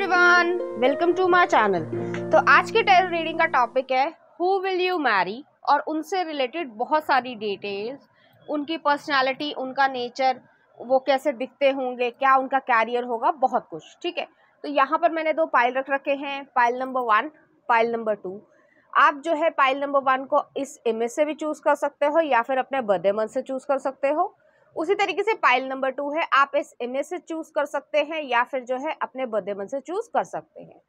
everyone welcome to my channel तो आज के टेर रीडिंग का टॉपिक है हु विल यू मैरी और उनसे रिलेटेड बहुत सारी डिटेल्स उनकी पर्सनालिटी उनका नेचर वो कैसे दिखते होंगे क्या उनका कैरियर होगा बहुत कुछ ठीक है तो यहाँ पर मैंने दो पाइल रख रखे हैं pile number one pile number two आप जो है पाइल नंबर वन को इस इमेज से भी चूज़ कर सकते हो या फिर अपने बर्थडे मंथ से चूज़ कर सकते हो उसी तरीके से पाइल नंबर टू है आप इस इमेज से चूज कर सकते हैं या फिर जो है अपने बदेमन से चूज कर सकते हैं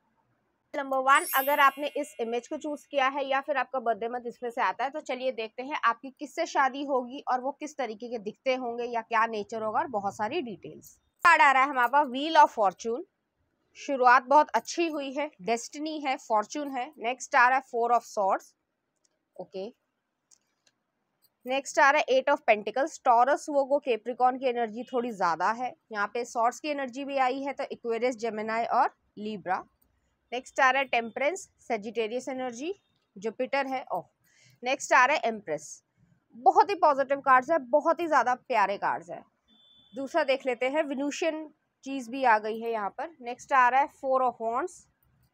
नंबर वन अगर आपने इस इमेज को चूज किया है या फिर आपका बर्थडे मंथ इसमें से आता है तो चलिए देखते हैं आपकी किससे शादी होगी और वो किस तरीके के दिखते होंगे या क्या नेचर होगा और बहुत सारी डिटेल्स कार्ड आ रहा है हमारे पास व्हील ऑफ फॉर्चून शुरुआत बहुत अच्छी हुई है डेस्टिनी है फॉर्चून है नेक्स्ट आ रहा है four of swords okay next आ रहा है एट ऑफ पेंटिकल्स टॉरस वो को केप्रिकॉन की एनर्जी थोड़ी ज़्यादा है यहाँ पे सॉर्स की एनर्जी भी आई है तो इक्वेरियस जेमेनाई और लीब्रा नेक्स्ट आ रहा है टेम्परेंस सेजिटेरियस एनर्जी जुपिटर है ओह नेक्स्ट आ रहा है एम्प्रेस बहुत ही पॉजिटिव कार्ड्स है बहुत ही ज़्यादा प्यारे कार्ड्स है दूसरा देख लेते हैं विनूशियन चीज़ भी आ गई है यहाँ पर नेक्स्ट आ रहा है four of wands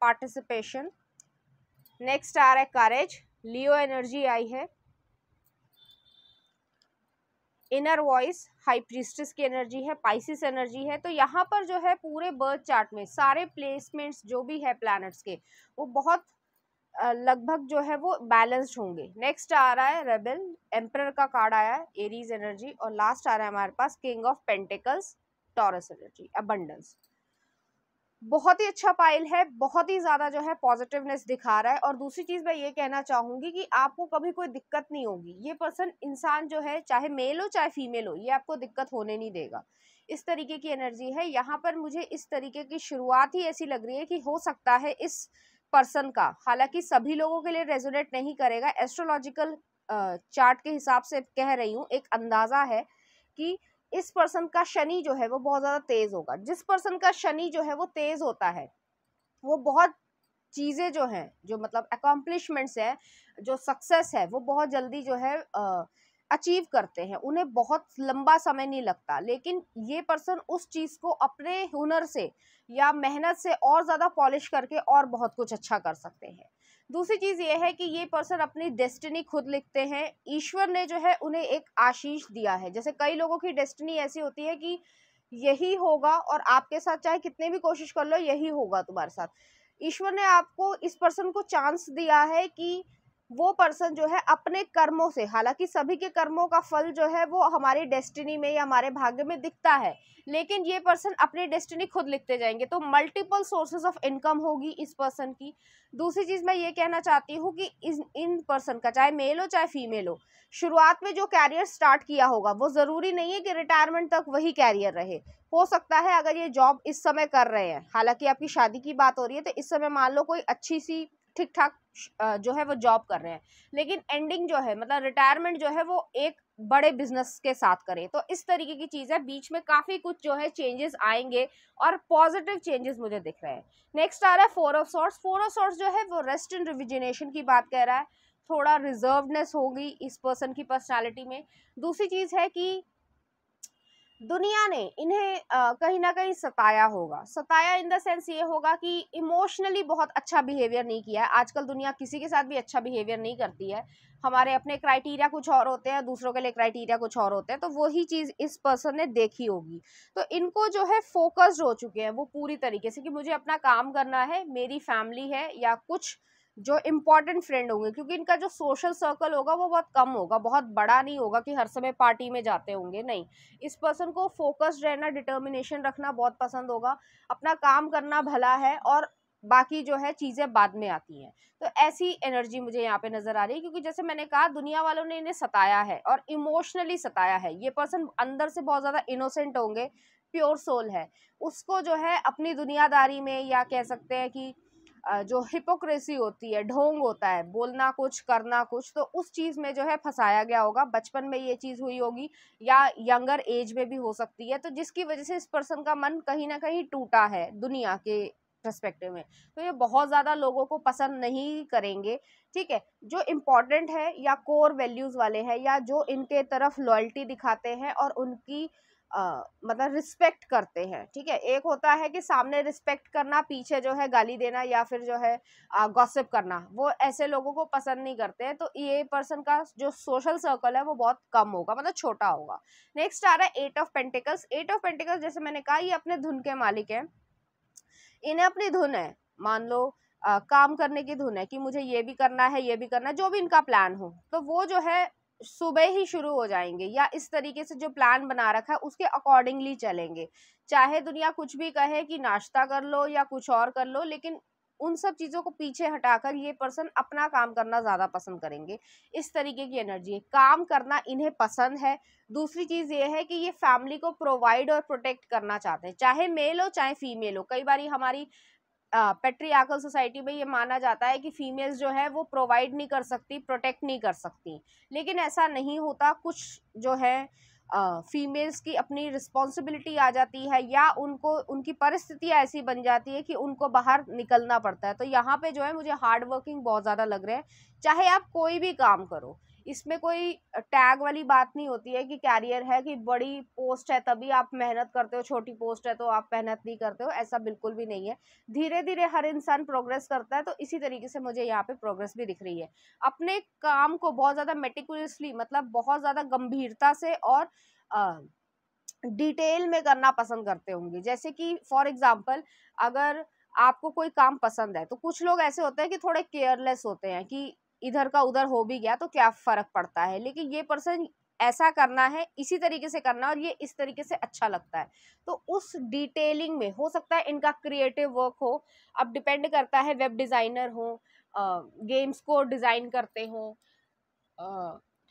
participation next आ रहा है करेज लियो एनर्जी आई है इनर वॉइस हाई प्रिस्टिस की एनर्जी है पाइसिस एनर्जी है तो यहाँ पर जो है पूरे बर्थ चार्ट में सारे प्लेसमेंट्स जो भी है प्लैनेट्स के वो बहुत लगभग जो है वो बैलेंस्ड होंगे नेक्स्ट आ रहा है रेबल एम्पर का कार्ड आया है एरीज एनर्जी और लास्ट आ रहा है हमारे पास king of pentacles Taurus energy abundance बहुत ही अच्छा पाइल है बहुत ही ज़्यादा जो है पॉजिटिवनेस दिखा रहा है और दूसरी चीज़ मैं ये कहना चाहूँगी कि आपको कभी कोई दिक्कत नहीं होगी ये पर्सन इंसान जो है चाहे मेल हो चाहे फीमेल हो ये आपको दिक्कत होने नहीं देगा इस तरीके की एनर्जी है यहाँ पर मुझे इस तरीके की शुरुआत ही ऐसी लग रही है कि हो सकता है इस पर्सन का हालांकि सभी लोगों के लिए रेजोनेट नहीं करेगा एस्ट्रोलॉजिकल चार्ट के हिसाब से कह रही हूँ एक अंदाज़ा है कि इस पर्सन का शनि जो है वो बहुत ज़्यादा तेज़ होगा जिस पर्सन का शनि जो है वो तेज़ होता है वो बहुत चीज़ें जो हैं जो मतलब अकम्पलिशमेंट्स है जो सक्सेस है वो बहुत जल्दी जो है अचीव करते हैं उन्हें बहुत लंबा समय नहीं लगता लेकिन ये पर्सन उस चीज़ को अपने हुनर से या मेहनत से और ज़्यादा पॉलिश करके और बहुत कुछ अच्छा कर सकते हैं दूसरी चीज़ ये है कि ये पर्सन अपनी डेस्टिनी खुद लिखते हैं ईश्वर ने जो है उन्हें एक आशीष दिया है जैसे कई लोगों की डेस्टिनी ऐसी होती है कि यही होगा और आपके साथ चाहे कितने भी कोशिश कर लो यही होगा तुम्हारे साथ ईश्वर ने आपको इस पर्सन को चांस दिया है कि वो पर्सन जो है अपने कर्मों से हालांकि सभी के कर्मों का फल जो है वो हमारी डेस्टिनी में या हमारे भाग्य में दिखता है लेकिन ये पर्सन अपनी डेस्टिनी खुद लिखते जाएंगे तो मल्टीपल सोर्सेज ऑफ इनकम होगी इस पर्सन की दूसरी चीज़ मैं ये कहना चाहती हूँ कि इस इन पर्सन का चाहे मेल हो चाहे फीमेल हो शुरुआत में जो कैरियर स्टार्ट किया होगा वो ज़रूरी नहीं है कि रिटायरमेंट तक वही कैरियर रहे हो सकता है अगर ये जॉब इस समय कर रहे हैं हालांकि आपकी शादी की बात हो रही है तो इस समय मान लो कोई अच्छी सी ठीक ठाक जो है वो जॉब कर रहे हैं लेकिन एंडिंग जो है मतलब रिटायरमेंट जो है वो एक बड़े बिजनेस के साथ करें तो इस तरीके की चीज़ है बीच में काफ़ी कुछ जो है चेंजेस आएंगे और पॉजिटिव चेंजेस मुझे दिख रहे हैं नेक्स्ट आ रहा है four of swords four of swords जो है वो रेस्ट एंड रिविजिनेशन की बात कह रहा है थोड़ा रिजर्वनेस होगी इस पर्सन की पर्सनालिटी में दूसरी चीज़ है कि दुनिया ने इन्हें कहीं ना कहीं सताया होगा सताया इन द सेंस ये होगा कि इमोशनली बहुत अच्छा बिहेवियर नहीं किया है आजकल दुनिया किसी के साथ भी अच्छा बिहेवियर नहीं करती है हमारे अपने क्राइटेरिया कुछ और होते हैं दूसरों के लिए क्राइटेरिया कुछ और होते हैं तो वही चीज़ इस पर्सन ने देखी होगी तो इनको जो है फोकस्ड हो चुके हैं वो पूरी तरीके से कि मुझे अपना काम करना है मेरी फैमिली है या कुछ जो इम्पोर्टेंट फ्रेंड होंगे क्योंकि इनका जो सोशल सर्कल होगा वो बहुत कम होगा बहुत बड़ा नहीं होगा कि हर समय पार्टी में जाते होंगे नहीं इस पर्सन को फोकस्ड रहना डिटर्मिनेशन रखना बहुत पसंद होगा अपना काम करना भला है और बाकी जो है चीज़ें बाद में आती हैं तो ऐसी एनर्जी मुझे यहाँ पे नज़र आ रही है क्योंकि जैसे मैंने कहा दुनिया वालों ने इन्हें सताया है और इमोशनली सताया है ये पर्सन अंदर से बहुत ज़्यादा इनोसेंट होंगे प्योर सोल है उसको जो है अपनी दुनियादारी में या कह सकते हैं कि जो हिपोक्रेसी होती है ढोंग होता है बोलना कुछ करना कुछ तो उस चीज़ में जो है फंसाया गया होगा बचपन में ये चीज़ हुई होगी या यंगर एज में भी हो सकती है तो जिसकी वजह से इस पर्सन का मन कहीं ना कहीं टूटा है दुनिया के परस्पेक्टिव में तो ये बहुत ज़्यादा लोगों को पसंद नहीं करेंगे ठीक है जो इम्पोर्टेंट है या कोर वैल्यूज़ वाले हैं या जो इनके तरफ लॉयल्टी दिखाते हैं और उनकी आ, मतलब रिस्पेक्ट करते हैं ठीक है एक होता है कि सामने रिस्पेक्ट करना पीछे जो है गाली देना या फिर जो है गॉसिप करना वो ऐसे लोगों को पसंद नहीं करते हैं तो ये पर्सन का जो सोशल सर्कल है वो बहुत कम होगा मतलब छोटा होगा नेक्स्ट आ रहा है eight of pentacles eight of pentacles जैसे मैंने कहा ये अपने धुन के मालिक हैं इन्हें अपनी धुन है मान लो आ, काम करने की धुन है कि मुझे ये भी करना है ये भी करना है जो भी इनका प्लान हो तो वो जो है सुबह ही शुरू हो जाएंगे या इस तरीके से जो प्लान बना रखा है उसके अकॉर्डिंगली चलेंगे चाहे दुनिया कुछ भी कहे कि नाश्ता कर लो या कुछ और कर लो लेकिन उन सब चीज़ों को पीछे हटाकर ये पर्सन अपना काम करना ज़्यादा पसंद करेंगे इस तरीके की एनर्जी है काम करना इन्हें पसंद है दूसरी चीज़ ये है कि ये फैमिली को प्रोवाइड और प्रोटेक्ट करना चाहते हैं चाहे मेल हो चाहे फीमेल हो कई बार हमारी पेट्रियाकल सोसाइटी में ये माना जाता है कि फीमेल्स जो है वो प्रोवाइड नहीं कर सकती प्रोटेक्ट नहीं कर सकती लेकिन ऐसा नहीं होता कुछ जो है फीमेल्स की अपनी रिस्पॉन्सिबिलिटी आ जाती है या उनको उनकी परिस्थितियाँ ऐसी बन जाती है कि उनको बाहर निकलना पड़ता है तो यहाँ पे जो है मुझे हार्ड वर्किंग बहुत ज़्यादा लग रहा है चाहे आप कोई भी काम करो इसमें कोई टैग वाली बात नहीं होती है कि कैरियर है कि बड़ी पोस्ट है तभी आप मेहनत करते हो छोटी पोस्ट है तो आप मेहनत नहीं करते हो ऐसा बिल्कुल भी नहीं है धीरे धीरे हर इंसान प्रोग्रेस करता है तो इसी तरीके से मुझे यहाँ पे प्रोग्रेस भी दिख रही है अपने काम को बहुत ज़्यादा मेटिकुलसली मतलब बहुत ज़्यादा गंभीरता से और आ, डिटेल में करना पसंद करते होंगे जैसे कि फॉर एग्जाम्पल अगर आपको कोई काम पसंद है तो कुछ लोग ऐसे होते हैं कि थोड़े केयरलेस होते हैं कि इधर का उधर हो भी गया तो क्या फ़र्क पड़ता है लेकिन ये पर्सन ऐसा करना है इसी तरीके से करना और ये इस तरीके से अच्छा लगता है तो उस डिटेलिंग में हो सकता है इनका क्रिएटिव वर्क हो अब डिपेंड करता है वेब डिज़ाइनर हो गेम्स को डिज़ाइन करते हों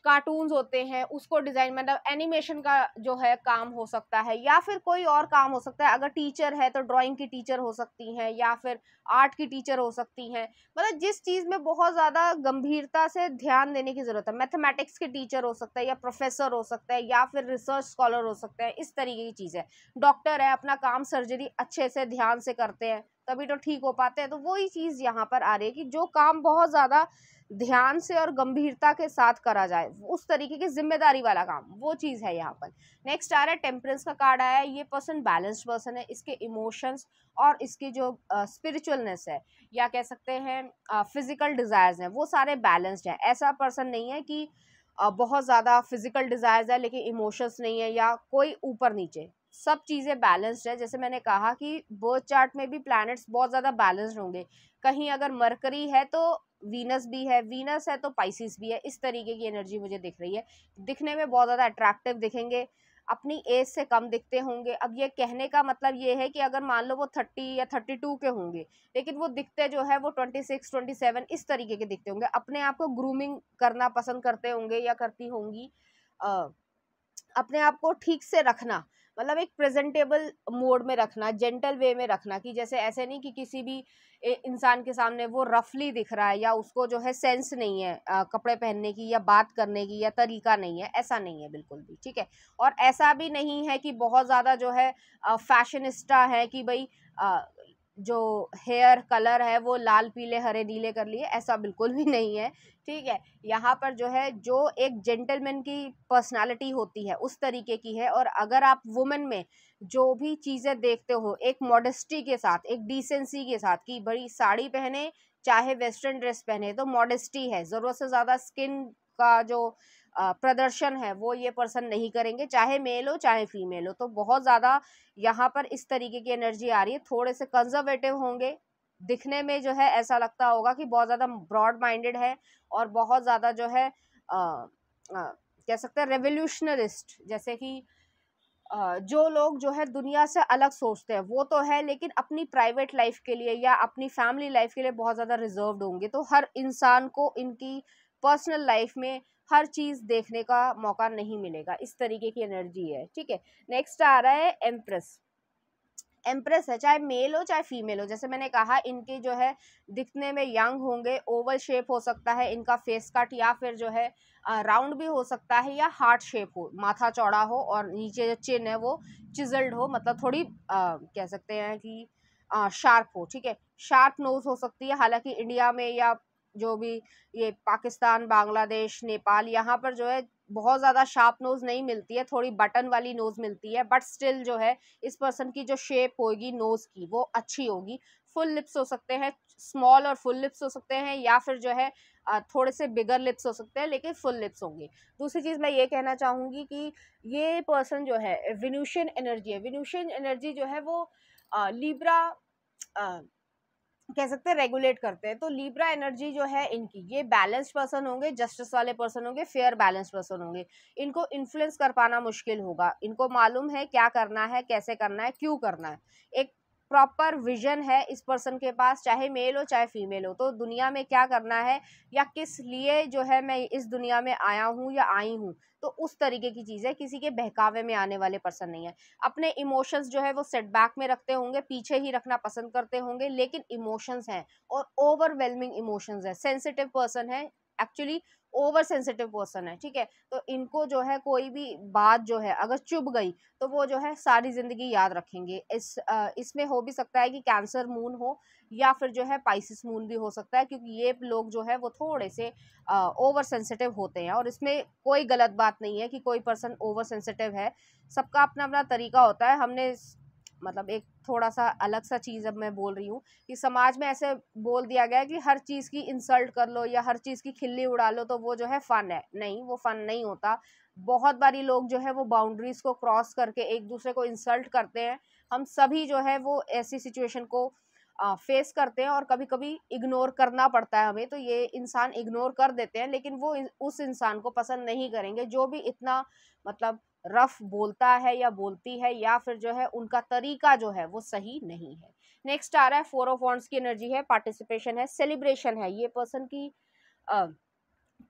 कार्टून होते हैं उसको डिज़ाइन मतलब एनिमेशन का जो है काम हो सकता है या फिर कोई और काम हो सकता है अगर टीचर है तो ड्राइंग की टीचर हो सकती हैं या फिर आर्ट की टीचर हो सकती हैं मतलब जिस चीज़ में बहुत ज़्यादा गंभीरता से ध्यान देने की ज़रूरत है मैथमेटिक्स के टीचर हो सकता है या प्रोफेसर हो सकता है या फिर रिसर्च स्कॉलर हो सकता है इस तरीके की चीज़ है डॉक्टर है अपना काम सर्जरी अच्छे से ध्यान से करते हैं तभी तो ठीक हो पाते हैं तो वही चीज़ यहाँ पर आ रही है कि जो काम बहुत ज़्यादा ध्यान से और गंभीरता के साथ करा जाए उस तरीके की जिम्मेदारी वाला काम वो चीज़ है यहाँ पर नेक्स्ट आ रहा है टेम्परेंस का कार्ड आया है ये पर्सन बैलेंस्ड पर्सन है इसके इमोशंस और इसकी जो स्पिरिचुअलनेस uh, है या कह सकते हैं फिजिकल डिज़ायर्स हैं वो सारे बैलेंस्ड हैं ऐसा पर्सन नहीं है कि uh, बहुत ज़्यादा फिजिकल डिज़ायर्स है लेकिन इमोशंस नहीं है या कोई ऊपर नीचे सब चीज़ें बैलेंस्ड है जैसे मैंने कहा कि बर्थ चार्ट में भी प्लैनेट्स बहुत ज़्यादा बैलेंस्ड होंगे कहीं अगर मरकरी है तो वीनस भी है वीनस है तो पाइसिस भी है इस तरीके की एनर्जी मुझे दिख रही है दिखने में बहुत ज़्यादा अट्रैक्टिव दिखेंगे अपनी एज से कम दिखते होंगे अब ये कहने का मतलब ये है कि अगर मान लो वो थर्टी या थर्टी टू के होंगे लेकिन वो दिखते जो है वो ट्वेंटी सिक्स ट्वेंटी सेवन इस तरीके के दिखते होंगे अपने आप को ग्रूमिंग करना पसंद करते होंगे या करती होंगी अपने आप को ठीक से रखना मतलब एक प्रेजेंटेबल मोड में रखना जेंटल वे में रखना कि जैसे ऐसे नहीं कि किसी भी इंसान के सामने वो रफली दिख रहा है या उसको जो है सेंस नहीं है आ, कपड़े पहनने की या बात करने की या तरीका नहीं है ऐसा नहीं है बिल्कुल भी ठीक है और ऐसा भी नहीं है कि बहुत ज़्यादा जो है फैशनिस्टा है कि भाई जो हेयर कलर है वो लाल पीले हरे नीले कर लिए ऐसा बिल्कुल भी नहीं है ठीक है यहाँ पर जो है जो एक जेंटलमैन की पर्सनालिटी होती है उस तरीके की है और अगर आप वुमेन में जो भी चीज़ें देखते हो एक मॉडेस्टी के साथ एक डिसेंसी के साथ कि बड़ी साड़ी पहने चाहे वेस्टर्न ड्रेस पहने तो मॉडेस्टी है ज़रूरत से ज़्यादा स्किन का जो प्रदर्शन है वो ये पर्सन नहीं करेंगे चाहे मेल हो चाहे फीमेल हो तो बहुत ज़्यादा यहाँ पर इस तरीके की एनर्जी आ रही है थोड़े से कंजर्वेटिव होंगे दिखने में जो है ऐसा लगता होगा कि बहुत ज़्यादा ब्रॉड माइंडेड है और बहुत ज़्यादा जो है आ, आ, कह सकते हैं रेवोल्यूशनरिस्ट जैसे कि जो लोग जो है दुनिया से अलग सोचते हैं वो तो है लेकिन अपनी प्राइवेट लाइफ के लिए या अपनी फैमिली लाइफ के लिए बहुत ज़्यादा रिजर्व होंगे तो हर इंसान को इनकी पर्सनल लाइफ में हर चीज़ देखने का मौका नहीं मिलेगा इस तरीके की एनर्जी है ठीक है नेक्स्ट आ रहा है एम्प्रेस एम्प्रेस है चाहे मेल हो चाहे फीमेल हो जैसे मैंने कहा इनके जो है दिखने में यंग होंगे ओवल शेप हो सकता है इनका फेस कट या फिर जो है राउंड भी हो सकता है या हार्ट शेप हो माथा चौड़ा हो और नीचे जो चिन है वो चिजल्ड हो मतलब थोड़ी आ, कह सकते हैं कि शार्प हो ठीक है शार्प नोज हो सकती है हालांकि इंडिया में या जो भी ये पाकिस्तान बांग्लादेश नेपाल यहाँ पर जो है बहुत ज़्यादा शार्प नोज़ नहीं मिलती है थोड़ी बटन वाली नोज़ मिलती है बट स्टिल जो है इस पर्सन की जो शेप होगी नोज़ की वो अच्छी होगी फुल लिप्स हो सकते हैं स्मॉल और फुल लिप्स हो सकते हैं या फिर जो है थोड़े से बिगर लिप्स हो सकते हैं लेकिन फुल लिप्स होंगे दूसरी चीज़ मैं ये कहना चाहूँगी कि ये पर्सन जो है विन्यूशन एनर्जी है विन्यूशन एनर्जी जो है वो लिब्रा लीब्रा कह सकते हैं रेगुलेट करते हैं तो लीब्रा एनर्जी जो है इनकी ये बैलेंस्ड पर्सन होंगे जस्टिस वाले पर्सन होंगे फेयर बैलेंस्ड पर्सन होंगे इनको इन्फ्लुएंस कर पाना मुश्किल होगा इनको मालूम है क्या करना है कैसे करना है क्यों करना है एक प्रॉपर विजन है इस पर्सन के पास चाहे मेल हो चाहे फीमेल हो तो दुनिया में क्या करना है या किस लिए जो है मैं इस दुनिया में आया हूँ या आई हूँ तो उस तरीके की चीज़ है किसी के बहकावे में आने वाले पर्सन नहीं है अपने इमोशंस जो है वो सेटबैक में रखते होंगे पीछे ही रखना पसंद करते होंगे लेकिन इमोशंस हैं और ओवरवेलमिंग इमोशंस है सेंसिटिव पर्सन है एक्चुअली ओवर सेंसिटिव पर्सन है ठीक है तो इनको जो है कोई भी बात जो है अगर चुभ गई तो वो जो है सारी ज़िंदगी याद रखेंगे इस इसमें हो भी सकता है कि कैंसर मून हो या फिर जो है पाइसिस मून भी हो सकता है क्योंकि ये लोग जो है वो थोड़े से ओवर सेंसिटिव होते हैं और इसमें कोई गलत बात नहीं है कि कोई पर्सन ओवर सेंसिटिव है सबका अपना अपना तरीका होता है हमने मतलब एक थोड़ा सा अलग सा चीज़ अब मैं बोल रही हूँ कि समाज में ऐसे बोल दिया गया है कि हर चीज़ की इंसल्ट कर लो या हर चीज़ की खिल्ली उड़ा लो तो वो जो है फ़न है नहीं वो फ़न नहीं होता बहुत बारी लोग जो है वो बाउंड्रीज़ को क्रॉस करके एक दूसरे को इंसल्ट करते हैं हम सभी जो है वो ऐसी सिचुएशन को फेस करते हैं और कभी कभी इग्नोर करना पड़ता है हमें तो ये इंसान इग्नोर कर देते हैं लेकिन वो उस इंसान को पसंद नहीं करेंगे जो भी इतना मतलब रफ बोलता है या बोलती है या फिर जो है उनका तरीका जो है वो सही नहीं है नेक्स्ट आ रहा है फोर ऑफ वॉन्ट्स की एनर्जी है पार्टिसिपेशन है सेलिब्रेशन है ये पर्सन की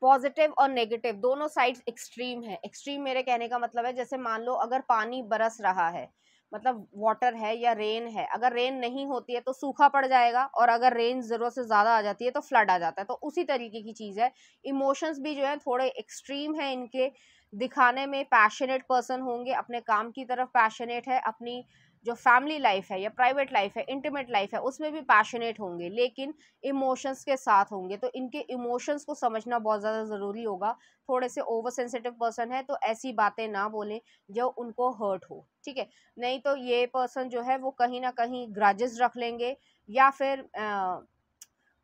पॉजिटिव और नेगेटिव दोनों साइड्स एक्सट्रीम है एक्सट्रीम मेरे कहने का मतलब है जैसे मान लो अगर पानी बरस रहा है मतलब वाटर है या रेन है अगर रेन नहीं होती है तो सूखा पड़ जाएगा और अगर रेन ज़रूरत से ज़्यादा आ जाती है तो फ्लड आ जाता है तो उसी तरीके की चीज़ है इमोशंस भी जो है थोड़े एक्सट्रीम है इनके दिखाने में पैशनेट पर्सन होंगे अपने काम की तरफ पैशनेट है अपनी जो फैमिली लाइफ है या प्राइवेट लाइफ है इंटीमेट लाइफ है उसमें भी पैशनेट होंगे लेकिन इमोशंस के साथ होंगे तो इनके इमोशंस को समझना बहुत ज़्यादा ज़रूरी होगा थोड़े से ओवर सेंसिटिव पर्सन है तो ऐसी बातें ना बोलें जो उनको हर्ट हो ठीक है नहीं तो ये पर्सन जो है वो कहीं ना कहीं ग्राजेस रख लेंगे या फिर आ,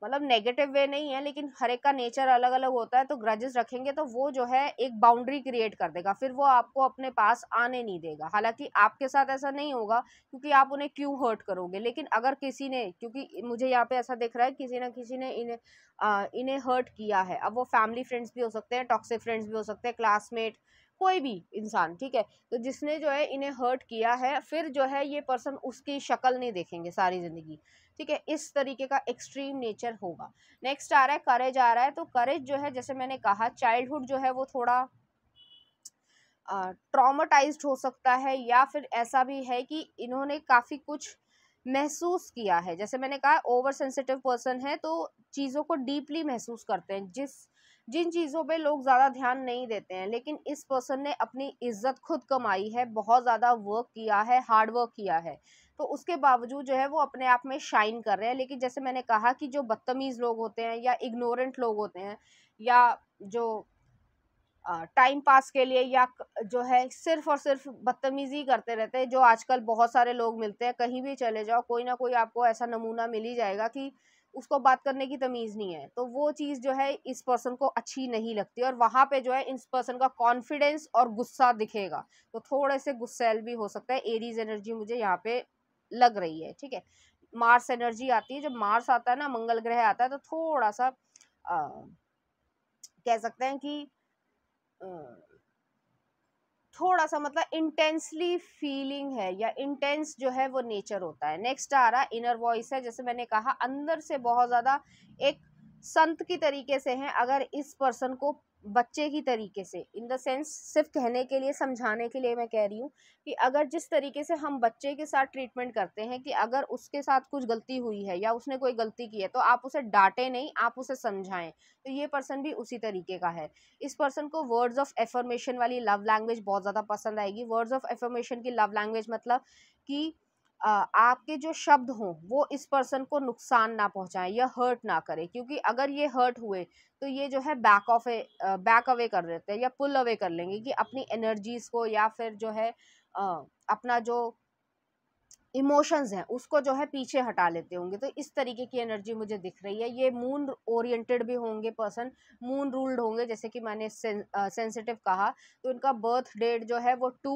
मतलब नेगेटिव वे नहीं है लेकिन हर एक का नेचर अलग अलग होता है तो ग्रजेस रखेंगे तो वो जो है एक बाउंड्री क्रिएट कर देगा फिर वो आपको अपने पास आने नहीं देगा हालांकि आपके साथ ऐसा नहीं होगा क्योंकि आप उन्हें क्यों हर्ट करोगे लेकिन अगर किसी ने क्योंकि मुझे यहाँ पे ऐसा दिख रहा है किसी ना किसी ने इन्हें इन्हें हर्ट किया है अब वो फैमिली फ्रेंड्स भी हो सकते हैं टॉक्सिक फ्रेंड्स भी हो सकते हैं क्लासमेट कोई भी इंसान ठीक है तो जिसने जो है इन्हें हर्ट किया है फिर जो है ये पर्सन उसकी शक्ल नहीं देखेंगे सारी ज़िंदगी ठीक है इस तरीके का एक्सट्रीम नेचर होगा नेक्स्ट आ रहा है करेज आ रहा है तो करेज जो है जैसे मैंने कहा चाइल्डहुड जो है वो थोड़ा ट्रामाटाइज हो सकता है या फिर ऐसा भी है कि इन्होंने काफ़ी कुछ महसूस किया है जैसे मैंने कहा ओवर सेंसिटिव पर्सन है तो चीज़ों को डीपली महसूस करते हैं जिस जिन चीज़ों पे लोग ज़्यादा ध्यान नहीं देते हैं लेकिन इस पर्सन ने अपनी इज्जत खुद कमाई है बहुत ज़्यादा वर्क किया है हार्ड वर्क किया है तो उसके बावजूद जो है वो अपने आप में शाइन कर रहे हैं लेकिन जैसे मैंने कहा कि जो बदतमीज़ लोग होते हैं या इग्नोरेंट लोग होते हैं या जो टाइम पास के लिए या जो है सिर्फ और सिर्फ बदतमीज़ी करते रहते हैं जो आजकल बहुत सारे लोग मिलते हैं कहीं भी चले जाओ कोई ना कोई आपको ऐसा नमूना मिल ही जाएगा कि उसको बात करने की तमीज़ नहीं है तो वो चीज़ जो है इस पर्सन को अच्छी नहीं लगती और वहाँ पे जो है इस पर्सन का कॉन्फिडेंस और गुस्सा दिखेगा तो थोड़े से गुस्सेल भी हो सकता है एरीज एनर्जी मुझे यहाँ पे लग रही है ठीक है मार्स एनर्जी आती है जब मार्स आता है ना मंगल ग्रह आता है तो थोड़ा सा आ, कह सकते हैं कि थोड़ा सा मतलब इंटेंसली फीलिंग है या इंटेंस जो है वो नेचर होता है नेक्स्ट आ रहा इनर वॉइस है जैसे मैंने कहा अंदर से बहुत ज़्यादा एक संत की तरीके से हैं अगर इस पर्सन को बच्चे की तरीके से इन द सेंस सिर्फ कहने के लिए समझाने के लिए मैं कह रही हूँ कि अगर जिस तरीके से हम बच्चे के साथ ट्रीटमेंट करते हैं कि अगर उसके साथ कुछ गलती हुई है या उसने कोई गलती की है तो आप उसे डांटें नहीं आप उसे समझाएं तो ये पर्सन भी उसी तरीके का है इस पर्सन को वर्ड्स ऑफ एफर्मेशन वाली लव लैंग्वेज बहुत ज़्यादा पसंद आएगी वर्ड्स ऑफ एफर्मेशन की लव लैंग्वेज मतलब कि आपके जो शब्द हों वो इस पर्सन को नुकसान ना पहुंचाएं या हर्ट ना करें क्योंकि अगर ये हर्ट हुए तो ये जो है बैक ऑफ बैक अवे कर देते हैं या पुल अवे कर लेंगे कि अपनी एनर्जीज को या फिर जो है अपना जो इमोशंस हैं उसको जो है पीछे हटा लेते होंगे तो इस तरीके की एनर्जी मुझे दिख रही है ये मून ओरिएंटेड भी होंगे पर्सन मून रूल्ड होंगे जैसे कि मैंने सेंसिटिव कहा तो इनका बर्थ डेट जो है वो टू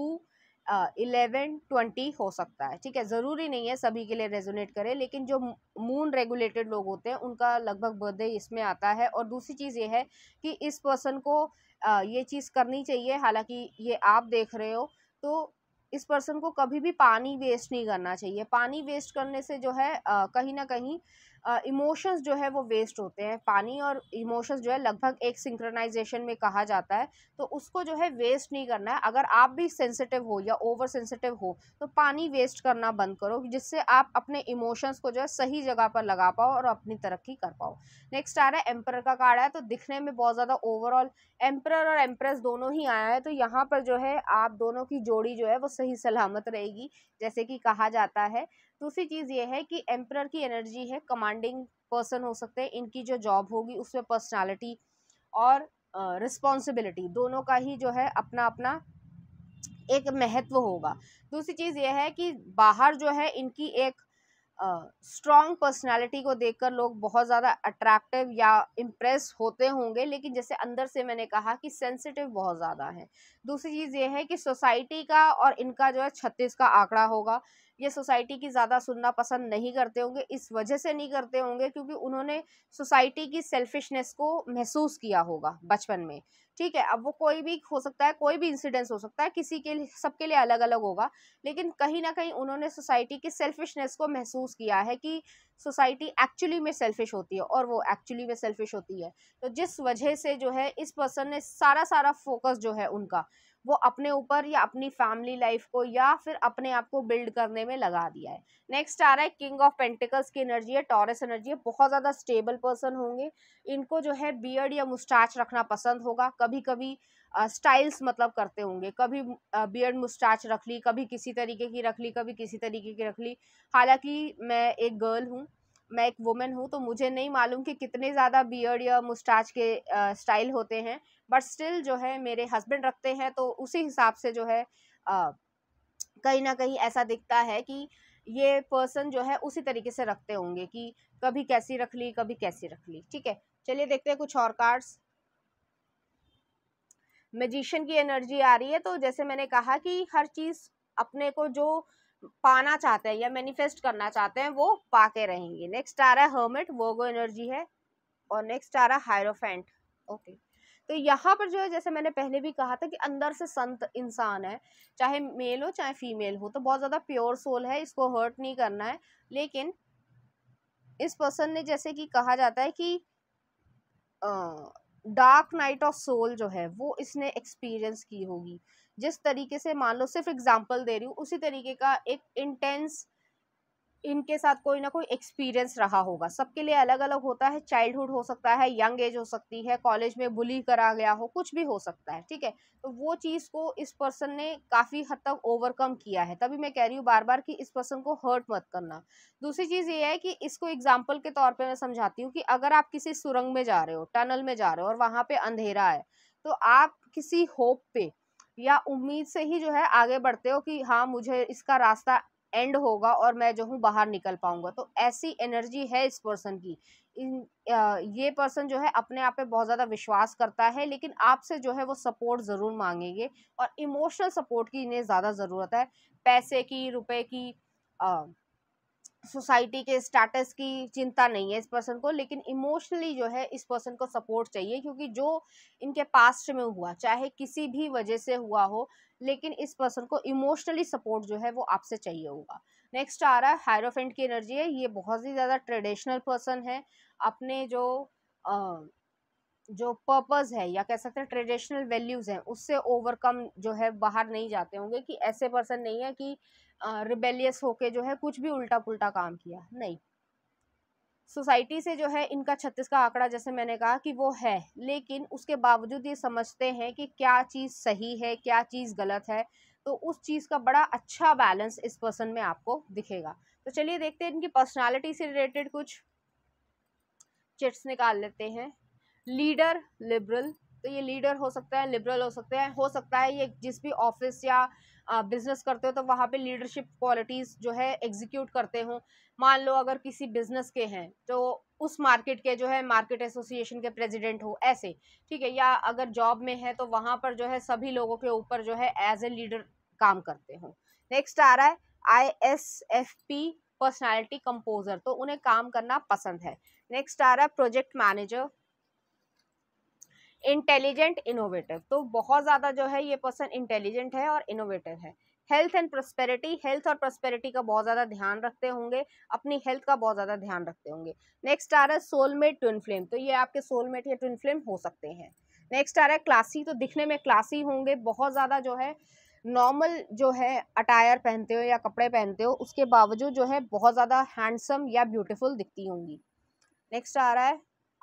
इलेवन ट्वेंटी हो सकता है ठीक है ज़रूरी नहीं है सभी के लिए रेजोनेट करे लेकिन जो मून रेगुलेटेड लोग होते हैं उनका लगभग बर्थडे इसमें आता है और दूसरी चीज़ ये है कि इस पर्सन को आ, ये चीज़ करनी चाहिए हालांकि ये आप देख रहे हो तो इस पर्सन को कभी भी पानी वेस्ट नहीं करना चाहिए पानी वेस्ट करने से जो है कहीं ना कहीं इमोशंस जो है वो वेस्ट होते हैं पानी और इमोशंस जो है लगभग एक सिंक्रोनाइजेशन में कहा जाता है तो उसको जो है वेस्ट नहीं करना है अगर आप भी सेंसिटिव हो या ओवर सेंसिटिव हो तो पानी वेस्ट करना बंद करो जिससे आप अपने इमोशंस को जो है सही जगह पर लगा पाओ और अपनी तरक्की कर पाओ नेक्स्ट आ रहा है एम्पर का कार्ड है तो दिखने में बहुत ज़्यादा ओवरऑल एम्पर और एम्प्रेस दोनों ही आया है तो यहाँ पर जो है आप दोनों की जोड़ी जो है वो सही सलामत रहेगी जैसे कि कहा जाता है दूसरी चीज़ ये है कि एम्प्रर की एनर्जी है कमांडिंग पर्सन हो सकते हैं इनकी जो जॉब होगी उसमें पर्सनालिटी और रिस्पॉन्सिबिलिटी uh, दोनों का ही जो है अपना अपना एक महत्व होगा दूसरी चीज़ यह है कि बाहर जो है इनकी एक स्ट्रॉन्ग uh, पर्सनालिटी को देखकर लोग बहुत ज़्यादा अट्रैक्टिव या इम्प्रेस होते होंगे लेकिन जैसे अंदर से मैंने कहा कि सेंसिटिव बहुत ज़्यादा है दूसरी चीज़ ये है कि सोसाइटी का और इनका जो है छत्तीस का आंकड़ा होगा ये सोसाइटी की ज़्यादा सुनना पसंद नहीं करते होंगे इस वजह से नहीं करते होंगे क्योंकि उन्होंने सोसाइटी की सेल्फिशनेस को महसूस किया होगा बचपन में ठीक है अब वो कोई भी हो सकता है कोई भी इंसिडेंस हो सकता है किसी के लिए सबके लिए अलग अलग होगा लेकिन कहीं ना कहीं उन्होंने सोसाइटी की सेल्फिशनेस को महसूस किया है कि सोसाइटी एक्चुअली में सेल्फिश होती है और वो एक्चुअली में सेल्फिश होती है तो जिस वजह से जो है इस पर्सन ने सारा सारा फोकस जो है उनका वो अपने ऊपर या अपनी फैमिली लाइफ को या फिर अपने आप को बिल्ड करने में लगा दिया है नेक्स्ट आ रहा है किंग ऑफ पेंटिकल्स की एनर्जी है टॉरस एनर्जी है बहुत ज़्यादा स्टेबल पर्सन होंगे इनको जो है बियर्ड या मुस्टाच रखना पसंद होगा कभी कभी स्टाइल्स मतलब करते होंगे कभी बियर्ड मुस्टाच रख ली कभी किसी तरीके की रख ली कभी किसी तरीके की रख ली हालांकि मैं एक गर्ल हूँ मैं एक वुमेन हूँ तो मुझे नहीं मालूम कि कितने ज़्यादा बियर्ड या मुस्टाच के स्टाइल होते हैं बट स्टिल जो है मेरे हस्बैंड रखते हैं तो उसी हिसाब से जो है कहीं ना कहीं ऐसा दिखता है कि ये पर्सन जो है उसी तरीके से रखते होंगे कि कभी कैसी रख ली कभी कैसी रख ली ठीक है चलिए देखते हैं कुछ और कार्ड्स मेजिशियन की एनर्जी आ रही है तो जैसे मैंने कहा कि हर चीज़ अपने को जो पाना चाहते हैं या मैनिफेस्ट करना चाहते हैं वो पाके रहेंगे नेक्स्ट आ रहा है हर्मिट वोगो एनर्जी है और नेक्स्ट आ रहा है हायरोफेंट ओके तो यहाँ पर जो है जैसे मैंने पहले भी कहा था कि अंदर से संत इंसान है चाहे मेल हो चाहे फीमेल हो तो बहुत ज़्यादा प्योर सोल है इसको हर्ट नहीं करना है लेकिन इस पर्सन ने जैसे कि कहा जाता है कि डार्क नाइट ऑफ सोल जो है वो इसने एक्सपीरियंस की होगी जिस तरीके से मान लो सिर्फ एग्जाम्पल दे रही हूँ उसी तरीके का एक इंटेंस इनके साथ कोई ना कोई एक्सपीरियंस रहा होगा सबके लिए अलग अलग होता है चाइल्डहुड हो सकता है यंग एज हो सकती है कॉलेज में बुली करा गया हो कुछ भी हो सकता है ठीक है तो वो चीज़ को इस पर्सन ने काफ़ी हद तक ओवरकम किया है तभी मैं कह रही हूँ बार बार कि इस पर्सन को हर्ट मत करना दूसरी चीज़ ये है कि इसको एग्जाम्पल के तौर पर मैं समझाती हूँ कि अगर आप किसी सुरंग में जा रहे हो टनल में जा रहे हो और वहाँ पर अंधेरा है तो आप किसी होप पे या उम्मीद से ही जो है आगे बढ़ते हो कि हाँ मुझे इसका रास्ता एंड होगा और मैं जो हूँ बाहर निकल पाऊंगा तो ऐसी एनर्जी है इस पर्सन की इन ये पर्सन जो है अपने आप पे बहुत ज़्यादा विश्वास करता है लेकिन आपसे जो है वो सपोर्ट ज़रूर मांगेंगे और इमोशनल सपोर्ट की इन्हें ज़्यादा ज़रूरत है पैसे की रुपए की आ, सोसाइटी के स्टेटस की चिंता नहीं है इस पर्सन को लेकिन इमोशनली जो है इस पर्सन को सपोर्ट चाहिए क्योंकि जो इनके पास्ट में हुआ चाहे किसी भी वजह से हुआ हो लेकिन इस पर्सन को इमोशनली सपोर्ट जो है वो आपसे चाहिए होगा नेक्स्ट आ रहा है हायरोफेंट की एनर्जी है ये बहुत ही ज़्यादा ट्रेडिशनल पर्सन है अपने जो आ, जो पर्पज है या कह सकते हैं ट्रेडिशनल वैल्यूज़ हैं उससे ओवरकम जो है बाहर नहीं जाते होंगे कि ऐसे पर्सन नहीं है कि रिबेलियस होके जो है कुछ भी उल्टा पुल्टा काम किया नहीं सोसाइटी से जो है इनका छत्तीस का आंकड़ा जैसे मैंने कहा कि वो है लेकिन उसके बावजूद ये समझते हैं कि क्या चीज़ सही है क्या चीज़ गलत है तो उस चीज़ का बड़ा अच्छा बैलेंस इस पर्सन में आपको दिखेगा तो चलिए देखते हैं इनकी पर्सनालिटी से रिलेटेड कुछ चिट्स निकाल लेते हैं लीडर लिबरल तो ये लीडर हो सकता है लिबरल हो सकता है हो सकता है ये जिस भी ऑफिस या बिज़नेस करते हो तो वहाँ पे लीडरशिप क्वालिटीज़ जो है एग्जीक्यूट करते हो मान लो अगर किसी बिज़नेस के हैं तो उस मार्केट के जो है मार्केट एसोसिएशन के प्रेसिडेंट हो ऐसे ठीक है या अगर जॉब में है तो वहाँ पर जो है सभी लोगों के ऊपर जो है एज ए लीडर काम करते हो नेक्स्ट आ रहा है I S F P personality composer तो उन्हें काम करना पसंद है नेक्स्ट आ रहा है प्रोजेक्ट मैनेजर इंटेलिजेंट इनोवेटिव तो बहुत ज़्यादा जो है ये पर्सन इंटेलिजेंट है और इनोवेटिव है हेल्थ एंड प्रोस्पेरिटी हेल्थ और प्रस्पेरिटी का बहुत ज़्यादा ध्यान रखते होंगे अपनी हेल्थ का बहुत ज़्यादा ध्यान रखते होंगे नेक्स्ट आ रहा है सोलमेट ट्विन फ्लेम तो ये आपके सोलमेट या ट्विन फ्लेम हो सकते हैं नेक्स्ट आ रहा है क्लासी तो दिखने में क्लासी होंगे बहुत ज़्यादा जो है नॉर्मल जो है अटायर पहनते हो या कपड़े पहनते हो उसके बावजूद जो है बहुत ज़्यादा हैंडसम या ब्यूटिफुल दिखती होंगी नेक्स्ट आ रहा है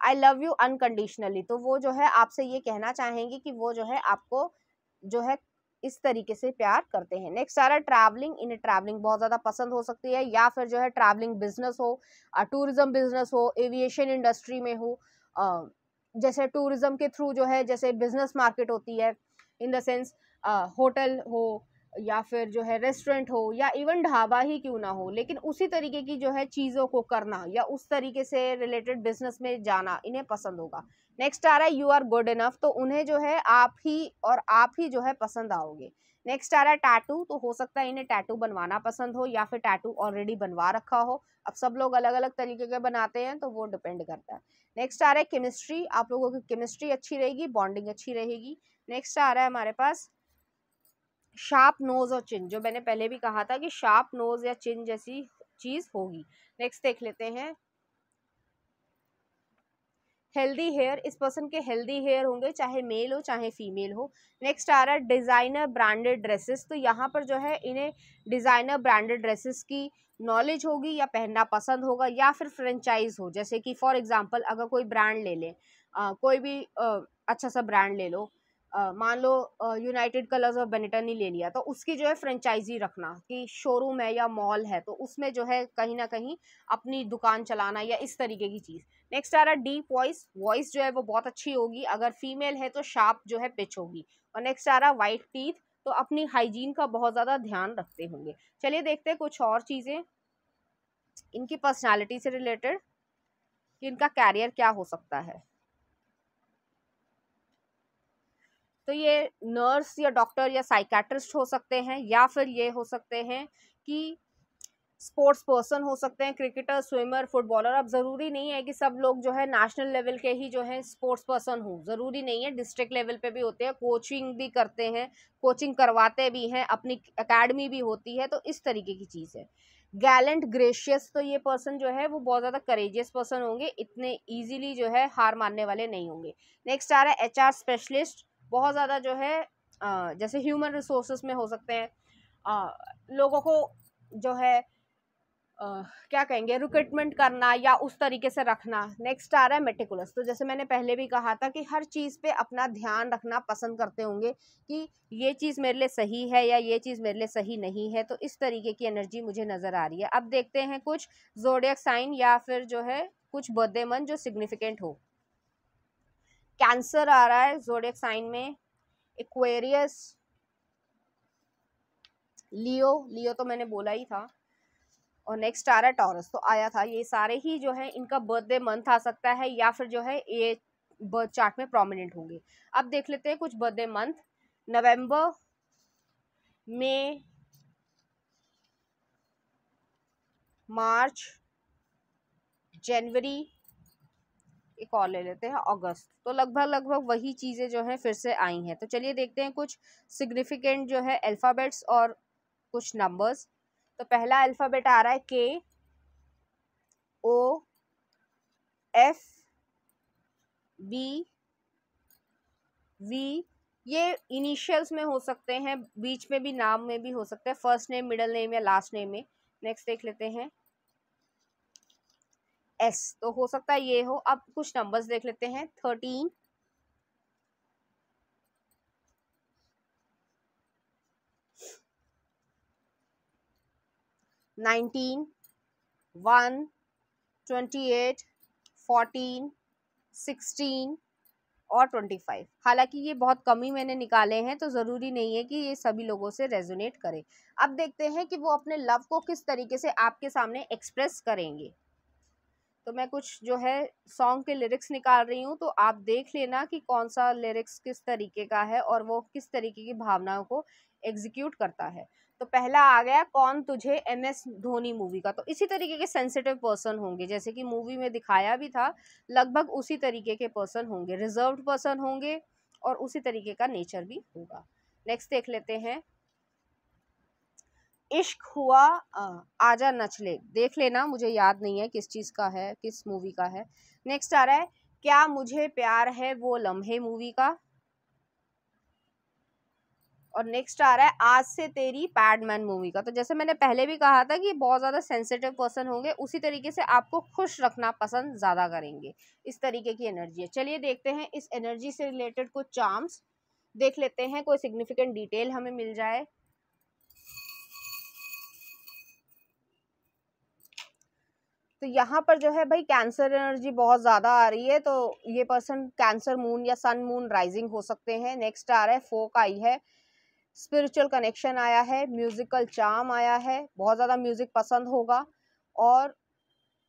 आई लव यू अनकंडीशनली तो वो जो है आपसे ये कहना चाहेंगे कि वो जो है आपको जो है इस तरीके से प्यार करते हैं नेक्स्ट आ रहा है ट्रैवलिंग इन्हें ट्रैवलिंग बहुत ज़्यादा पसंद हो सकती है या फिर जो है ट्रैवलिंग बिजनेस हो टूरिज्म बिजनेस हो एविएशन इंडस्ट्री में हो जैसे टूरिज्म के थ्रू जो है जैसे बिजनेस मार्केट होती है इन द सेंस होटल हो या फिर जो है रेस्टोरेंट हो या इवन ढाबा ही क्यों ना हो लेकिन उसी तरीके की जो है चीज़ों को करना या उस तरीके से रिलेटेड बिजनेस में जाना इन्हें पसंद होगा नेक्स्ट आ रहा है यू आर गुड इनफ तो उन्हें जो है आप ही और आप ही जो है पसंद आओगे नेक्स्ट आ रहा है टैटू तो हो सकता है इन्हें टैटू बनवाना पसंद हो या फिर टैटू ऑलरेडी बनवा रखा हो अब सब लोग अलग अलग तरीके के बनाते हैं तो वो डिपेंड करता है नेक्स्ट आ रहा है केमिस्ट्री आप लोगों की केमिस्ट्री अच्छी रहेगी बॉन्डिंग अच्छी रहेगी नेक्स्ट आ रहा है हमारे पास शार्प नोज़ और चिन जो मैंने पहले भी कहा था कि शार्प नोज़ या चिन जैसी चीज़ होगी नेक्स्ट देख लेते हैं हेल्दी हेयर इस पर्सन के हेल्दी हेयर होंगे चाहे मेल हो चाहे फीमेल हो नेक्स्ट आ रहा है डिज़ाइनर ब्रांडेड ड्रेसेस तो यहाँ पर जो है इन्हें डिज़ाइनर ब्रांडेड ड्रेसेस की नॉलेज होगी या पहनना पसंद होगा या फिर फ्रेंचाइज हो जैसे कि फॉर एग्जांपल अगर कोई ब्रांड ले लें कोई भी आ, अच्छा सा ब्रांड ले लो मान लो यूनाइटेड कलर्स ऑफ बेनेटन ही ले लिया तो उसकी जो है फ्रेंचाइजी रखना कि शोरूम है या मॉल है तो उसमें जो है कहीं ना कहीं अपनी दुकान चलाना या इस तरीके की चीज़ नेक्स्ट आ रहा है डीप वॉइस वॉइस जो है वो बहुत अच्छी होगी अगर फीमेल है तो शार्प जो है पिच होगी और नेक्स्ट आ रहा है वाइट टीथ तो अपनी हाइजीन का बहुत ज़्यादा ध्यान रखते होंगे चलिए देखते हैं कुछ और चीज़ें इनकी पर्सनैलिटी से रिलेटेड कि इनका कैरियर क्या हो सकता है तो ये नर्स या डॉक्टर या साइकेट्रिस्ट हो सकते हैं या फिर ये हो सकते हैं कि स्पोर्ट्स पर्सन हो सकते हैं क्रिकेटर स्विमर फुटबॉलर अब ज़रूरी नहीं है कि सब लोग जो है नेशनल लेवल के ही जो है स्पोर्ट्स पर्सन हो ज़रूरी नहीं है डिस्ट्रिक्ट लेवल पे भी होते हैं कोचिंग भी करते हैं कोचिंग करवाते भी हैं अपनी एकेडमी भी होती है तो इस तरीके की चीज़ है गैलेंट ग्रेशियस तो ये पर्सन जो है वो बहुत ज़्यादा करेजियस पर्सन होंगे इतने ईजिली जो है हार मानने वाले नहीं होंगे नेक्स्ट आ रहा है एच स्पेशलिस्ट बहुत ज़्यादा जो है जैसे ह्यूमन रिसोर्स में हो सकते हैं लोगों को जो है क्या कहेंगे रिक्रूटमेंट करना या उस तरीके से रखना नेक्स्ट आ रहा है मेटिकुलस तो जैसे मैंने पहले भी कहा था कि हर चीज़ पे अपना ध्यान रखना पसंद करते होंगे कि ये चीज़ मेरे लिए सही है या ये चीज़ मेरे लिए सही नहीं है तो इस तरीके की एनर्जी मुझे नज़र आ रही है अब देखते हैं कुछ जोडियक साइन या फिर जो है कुछ बर्थडे मन जो सिग्निफिकेंट हो कैंसर आ रहा है जोडियक साइन में एक्वेरियस लियो लियो तो मैंने बोला ही था और नेक्स्ट आ रहा है टॉरस तो आया था ये सारे ही जो है इनका बर्थडे मंथ आ सकता है या फिर जो है ये बर्थ चार्ट में प्रोमिनेंट होंगे अब देख लेते हैं कुछ बर्थडे मंथ नवंबर मई मार्च जनवरी एक और ले लेते हैं अगस्त तो लगभग लगभग वही चीज़ें जो हैं फिर से आई हैं तो चलिए देखते हैं कुछ सिग्निफिकेंट जो है अल्फ़ाबेट्स और कुछ नंबर्स तो पहला अल्फ़ाबेट आ रहा है K O F B V ये इनिशियल्स में हो सकते हैं बीच में भी नाम में भी हो सकते हैं फर्स्ट नेम मिडल नेम या लास्ट नेम में नेक्स्ट देख लेते हैं एस तो हो सकता है ये हो अब कुछ नंबर्स देख लेते हैं thirteen nineteen one twenty eight fourteen sixteen और ट्वेंटी फाइव हालांकि ये बहुत कम ही मैंने निकाले हैं तो ज़रूरी नहीं है कि ये सभी लोगों से रेजोनेट करे अब देखते हैं कि वो अपने लव को किस तरीके से आपके सामने एक्सप्रेस करेंगे तो मैं कुछ जो है सॉन्ग के लिरिक्स निकाल रही हूँ तो आप देख लेना कि कौन सा लिरिक्स किस तरीके का है और वो किस तरीके की भावनाओं को एग्जीक्यूट करता है तो पहला आ गया कौन तुझे एम एस धोनी मूवी का तो इसी तरीके के सेंसिटिव पर्सन होंगे जैसे कि मूवी में दिखाया भी था लगभग उसी तरीके के पर्सन होंगे रिजर्व पर्सन होंगे और उसी तरीके का नेचर भी होगा नेक्स्ट देख लेते हैं इश्क हुआ आजा नचले देख लेना मुझे याद नहीं है किस चीज़ का है किस मूवी का है नेक्स्ट आ रहा है क्या मुझे प्यार है वो लम्हे मूवी का और नेक्स्ट आ रहा है आज से तेरी पैडमैन मूवी का तो जैसे मैंने पहले भी कहा था कि बहुत ज़्यादा सेंसिटिव पर्सन होंगे उसी तरीके से आपको खुश रखना पसंद ज़्यादा करेंगे इस तरीके की एनर्जी है चलिए देखते हैं इस एनर्जी से रिलेटेड कुछ चार्म्स देख लेते हैं कोई सिग्निफिकेंट डिटेल हमें मिल जाए तो यहाँ पर जो है भाई कैंसर एनर्जी बहुत ज़्यादा आ रही है तो ये पर्सन कैंसर मून या सन मून राइजिंग हो सकते हैं नेक्स्ट आ रहा है फोक आई है स्पिरिचुअल कनेक्शन आया है म्यूजिकल चाम आया है बहुत ज़्यादा म्यूजिक पसंद होगा और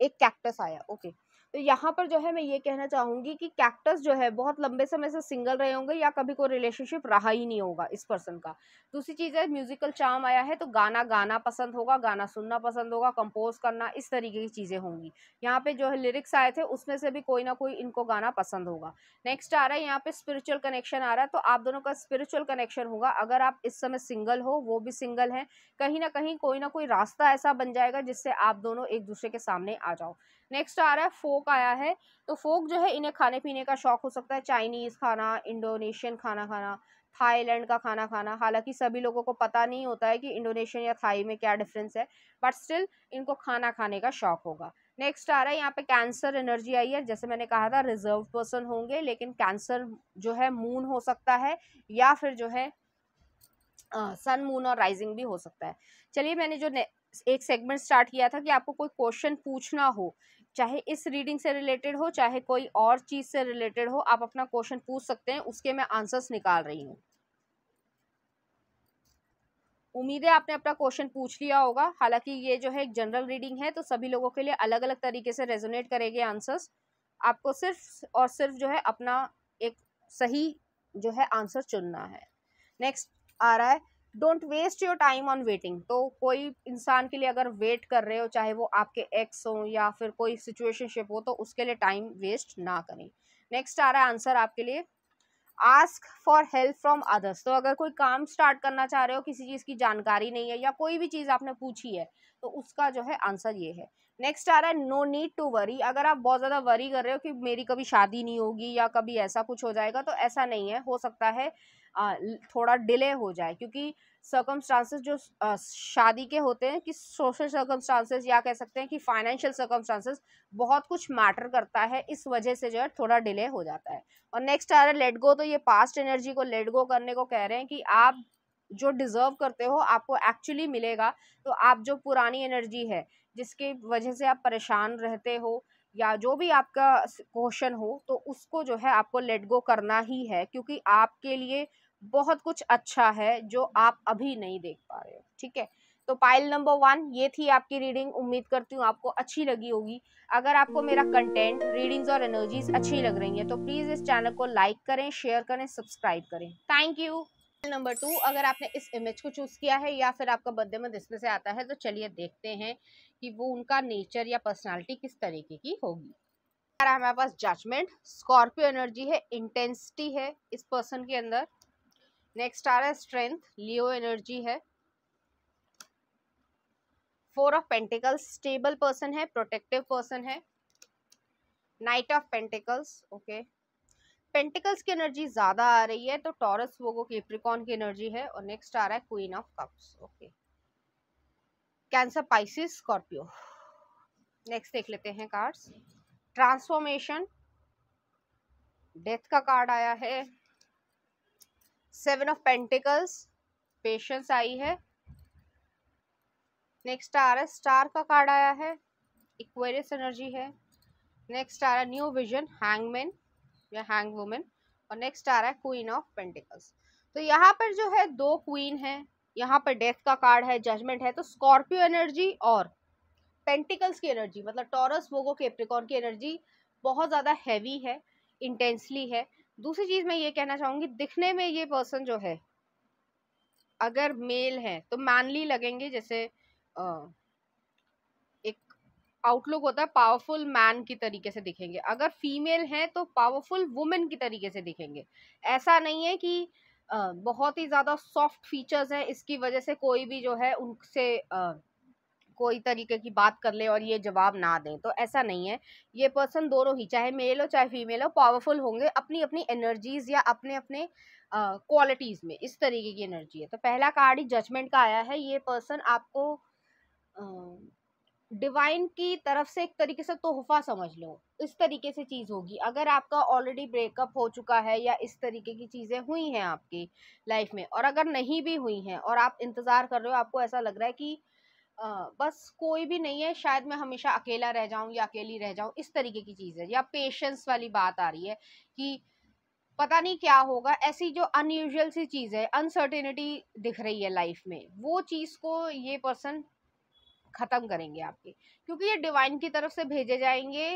एक कैक्टस आया ओके तो यहाँ पर जो है मैं ये कहना चाहूँगी कि कैक्टस जो है बहुत लंबे समय से सिंगल रहे होंगे या कभी कोई रिलेशनशिप रहा ही नहीं होगा इस पर्सन का दूसरी चीज़ है म्यूजिकल चाम आया है तो गाना गाना पसंद होगा गाना सुनना पसंद होगा कंपोज करना इस तरीके की चीज़ें होंगी यहाँ पे जो है लिरिक्स आए थे उसमें से भी कोई ना कोई इनको गाना पसंद होगा नेक्स्ट आ रहा है यहाँ पे स्पिरिचुअल कनेक्शन आ रहा है तो आप दोनों का स्पिरिचुअल कनेक्शन होगा अगर आप इस समय सिंगल हो वो भी सिंगल हैं कहीं ना कहीं कोई ना कोई रास्ता ऐसा बन जाएगा जिससे आप दोनों एक दूसरे के सामने आ जाओ नेक्स्ट आ रहा है फोक आया है तो फोक जो है इन्हें खाने पीने का शौक हो सकता है चाइनीज़ खाना इंडोनेशियन खाना खाना थाईलैंड का खाना खाना हालांकि सभी लोगों को पता नहीं होता है कि इंडोनेशियन या थाई में क्या डिफरेंस है बट स्टिल इनको खाना खाने का शौक होगा नेक्स्ट आ रहा है यहाँ पे कैंसर एनर्जी आई है जैसे मैंने कहा था रिजर्व पर्सन होंगे लेकिन कैंसर जो है मून हो सकता है या फिर जो है सन मून और राइजिंग भी हो सकता है चलिए मैंने जो एक सेगमेंट स्टार्ट किया था कि आपको कोई क्वेश्चन पूछना हो चाहे इस रीडिंग से रिलेटेड हो चाहे कोई और चीज़ से रिलेटेड हो आप अपना क्वेश्चन पूछ सकते हैं उसके मैं आंसर्स निकाल रही हूँ उम्मीद है आपने अपना क्वेश्चन पूछ लिया होगा हालांकि ये जो है एक जनरल रीडिंग है तो सभी लोगों के लिए अलग अलग तरीके से रेजोनेट करेंगे आंसर्स आपको सिर्फ और सिर्फ जो है अपना एक सही जो है आंसर चुनना है नेक्स्ट आ रहा है don't waste your time on waiting तो कोई इंसान के लिए अगर वेट कर रहे हो चाहे वो आपके एक्स हो या फिर कोई सिचुएशनशिप हो तो उसके लिए टाइम वेस्ट ना करें नेक्स्ट आ रहा है आंसर आपके लिए ask for help from others तो अगर कोई काम स्टार्ट करना चाह रहे हो किसी चीज़ की जानकारी नहीं है या कोई भी चीज़ आपने पूछी है तो उसका जो है आंसर ये है नेक्स्ट आ रहा है नो नीड टू वरी अगर आप बहुत ज़्यादा वरी कर रहे हो कि मेरी कभी शादी नहीं होगी या कभी ऐसा कुछ हो जाएगा तो ऐसा नहीं है हो सकता है थोड़ा डिले हो जाए क्योंकि सर्कमस्टांसेस जो शादी के होते हैं कि सोशल सर्कमस्टांसेस या कह सकते हैं कि फाइनेंशियल सर्कमस्टांसेस बहुत कुछ मैटर करता है इस वजह से जो है थोड़ा डिले हो जाता है और नेक्स्ट आ रहा है लेट गो तो ये पास्ट एनर्जी को लेट गो करने को कह रहे हैं कि आप जो डिज़र्व करते हो आपको एक्चुअली मिलेगा तो आप जो पुरानी एनर्जी है जिसकी वजह से आप परेशान रहते हो या जो भी आपका क्वेश्चन हो तो उसको जो है आपको लेट गो करना ही है क्योंकि आपके लिए बहुत कुछ अच्छा है जो आप अभी नहीं देख पा रहे हो ठीक है तो पाइल नंबर वन ये थी आपकी रीडिंग उम्मीद करती हूँ आपको अच्छी लगी होगी अगर आपको मेरा कंटेंट रीडिंग्स और एनर्जीज अच्छी लग रही है तो प्लीज़ इस चैनल को लाइक करें शेयर करें सब्सक्राइब करें थैंक यू नंबर टू अगर आपने इस इमेज को चूज़ किया है या फिर आपका बद्देमंद इसमें से आता है तो चलिए देखते हैं कि वो उनका नेचर या पर्सनालिटी किस तरीके की होगी हमारे पास जजमेंट स्कॉर्पियो एनर्जी है इंटेंसिटी है इस पर्सन के अंदर नेक्स्ट आ रहा है स्ट्रेंथ लियो एनर्जी है four of pentacles stable person है प्रोटेक्टिव पर्सन है knight of pentacles okay pentacles की एनर्जी ज़्यादा आ रही है तो टॉरस वोगो केप्रिकॉन की एनर्जी है और नेक्स्ट आ रहा है queen of cups okay Cancer Pisces Scorpio next देख लेते हैं कार्ड्स ट्रांसफॉर्मेशन डेथ का कार्ड आया है सेवन ऑफ पेंटिकल्स पेशेंस आई है नेक्स्ट आ रहा है स्टार का कार्ड आया है इक्वेरियस एनर्जी है नेक्स्ट आ रहा है न्यू विजन हैंगमैन या हैंग वुमेन और नेक्स्ट आ रहा है क्वीन ऑफ पेंटिकल्स तो यहाँ पर जो है दो क्वीन है यहाँ पर डेथ का कार्ड है जजमेंट है तो स्कॉर्पियो एनर्जी और पेंटिकल्स की एनर्जी मतलब टॉरस वोगो केप्रिकॉन की एनर्जी बहुत ज़्यादा हैवी है इंटेंसली है दूसरी चीज़ मैं ये कहना चाहूंगी दिखने में ये पर्सन जो है अगर मेल है तो मैनली लगेंगे जैसे एक आउटलुक होता है पावरफुल मैन की तरीके से दिखेंगे अगर फीमेल है तो पावरफुल वुमेन की तरीके से दिखेंगे ऐसा नहीं है कि बहुत ही ज़्यादा सॉफ्ट फीचर्स हैं इसकी वजह से कोई भी जो है उनसे कोई तरीके की बात कर ले और ये जवाब ना दें तो ऐसा नहीं है ये पर्सन दोनों ही चाहे मेल हो चाहे फीमेल हो पावरफुल होंगे अपनी अपनी एनर्जीज़ या अपने अपने क्वालिटीज़ में इस तरीके की एनर्जी है तो पहला कार्ड ही जजमेंट का आया है ये पर्सन आपको डिवाइन की तरफ से एक तरीके से तोहफा समझ लो इस तरीके से चीज़ होगी अगर आपका ऑलरेडी ब्रेकअप हो चुका है या इस तरीके की चीज़ें हुई हैं आपकी लाइफ में और अगर नहीं भी हुई हैं और आप इंतज़ार कर रहे हो आपको ऐसा लग रहा है कि आ, बस कोई भी नहीं है शायद मैं हमेशा अकेला रह जाऊं या अकेली रह जाऊं इस तरीके की चीज़ है या पेशेंस वाली बात आ रही है कि पता नहीं क्या होगा ऐसी जो अनयूजल सी चीज़ है अनसर्टेनिटी दिख रही है लाइफ में वो चीज़ को ये पर्सन ख़त्म करेंगे आपके क्योंकि ये डिवाइन की तरफ से भेजे जाएंगे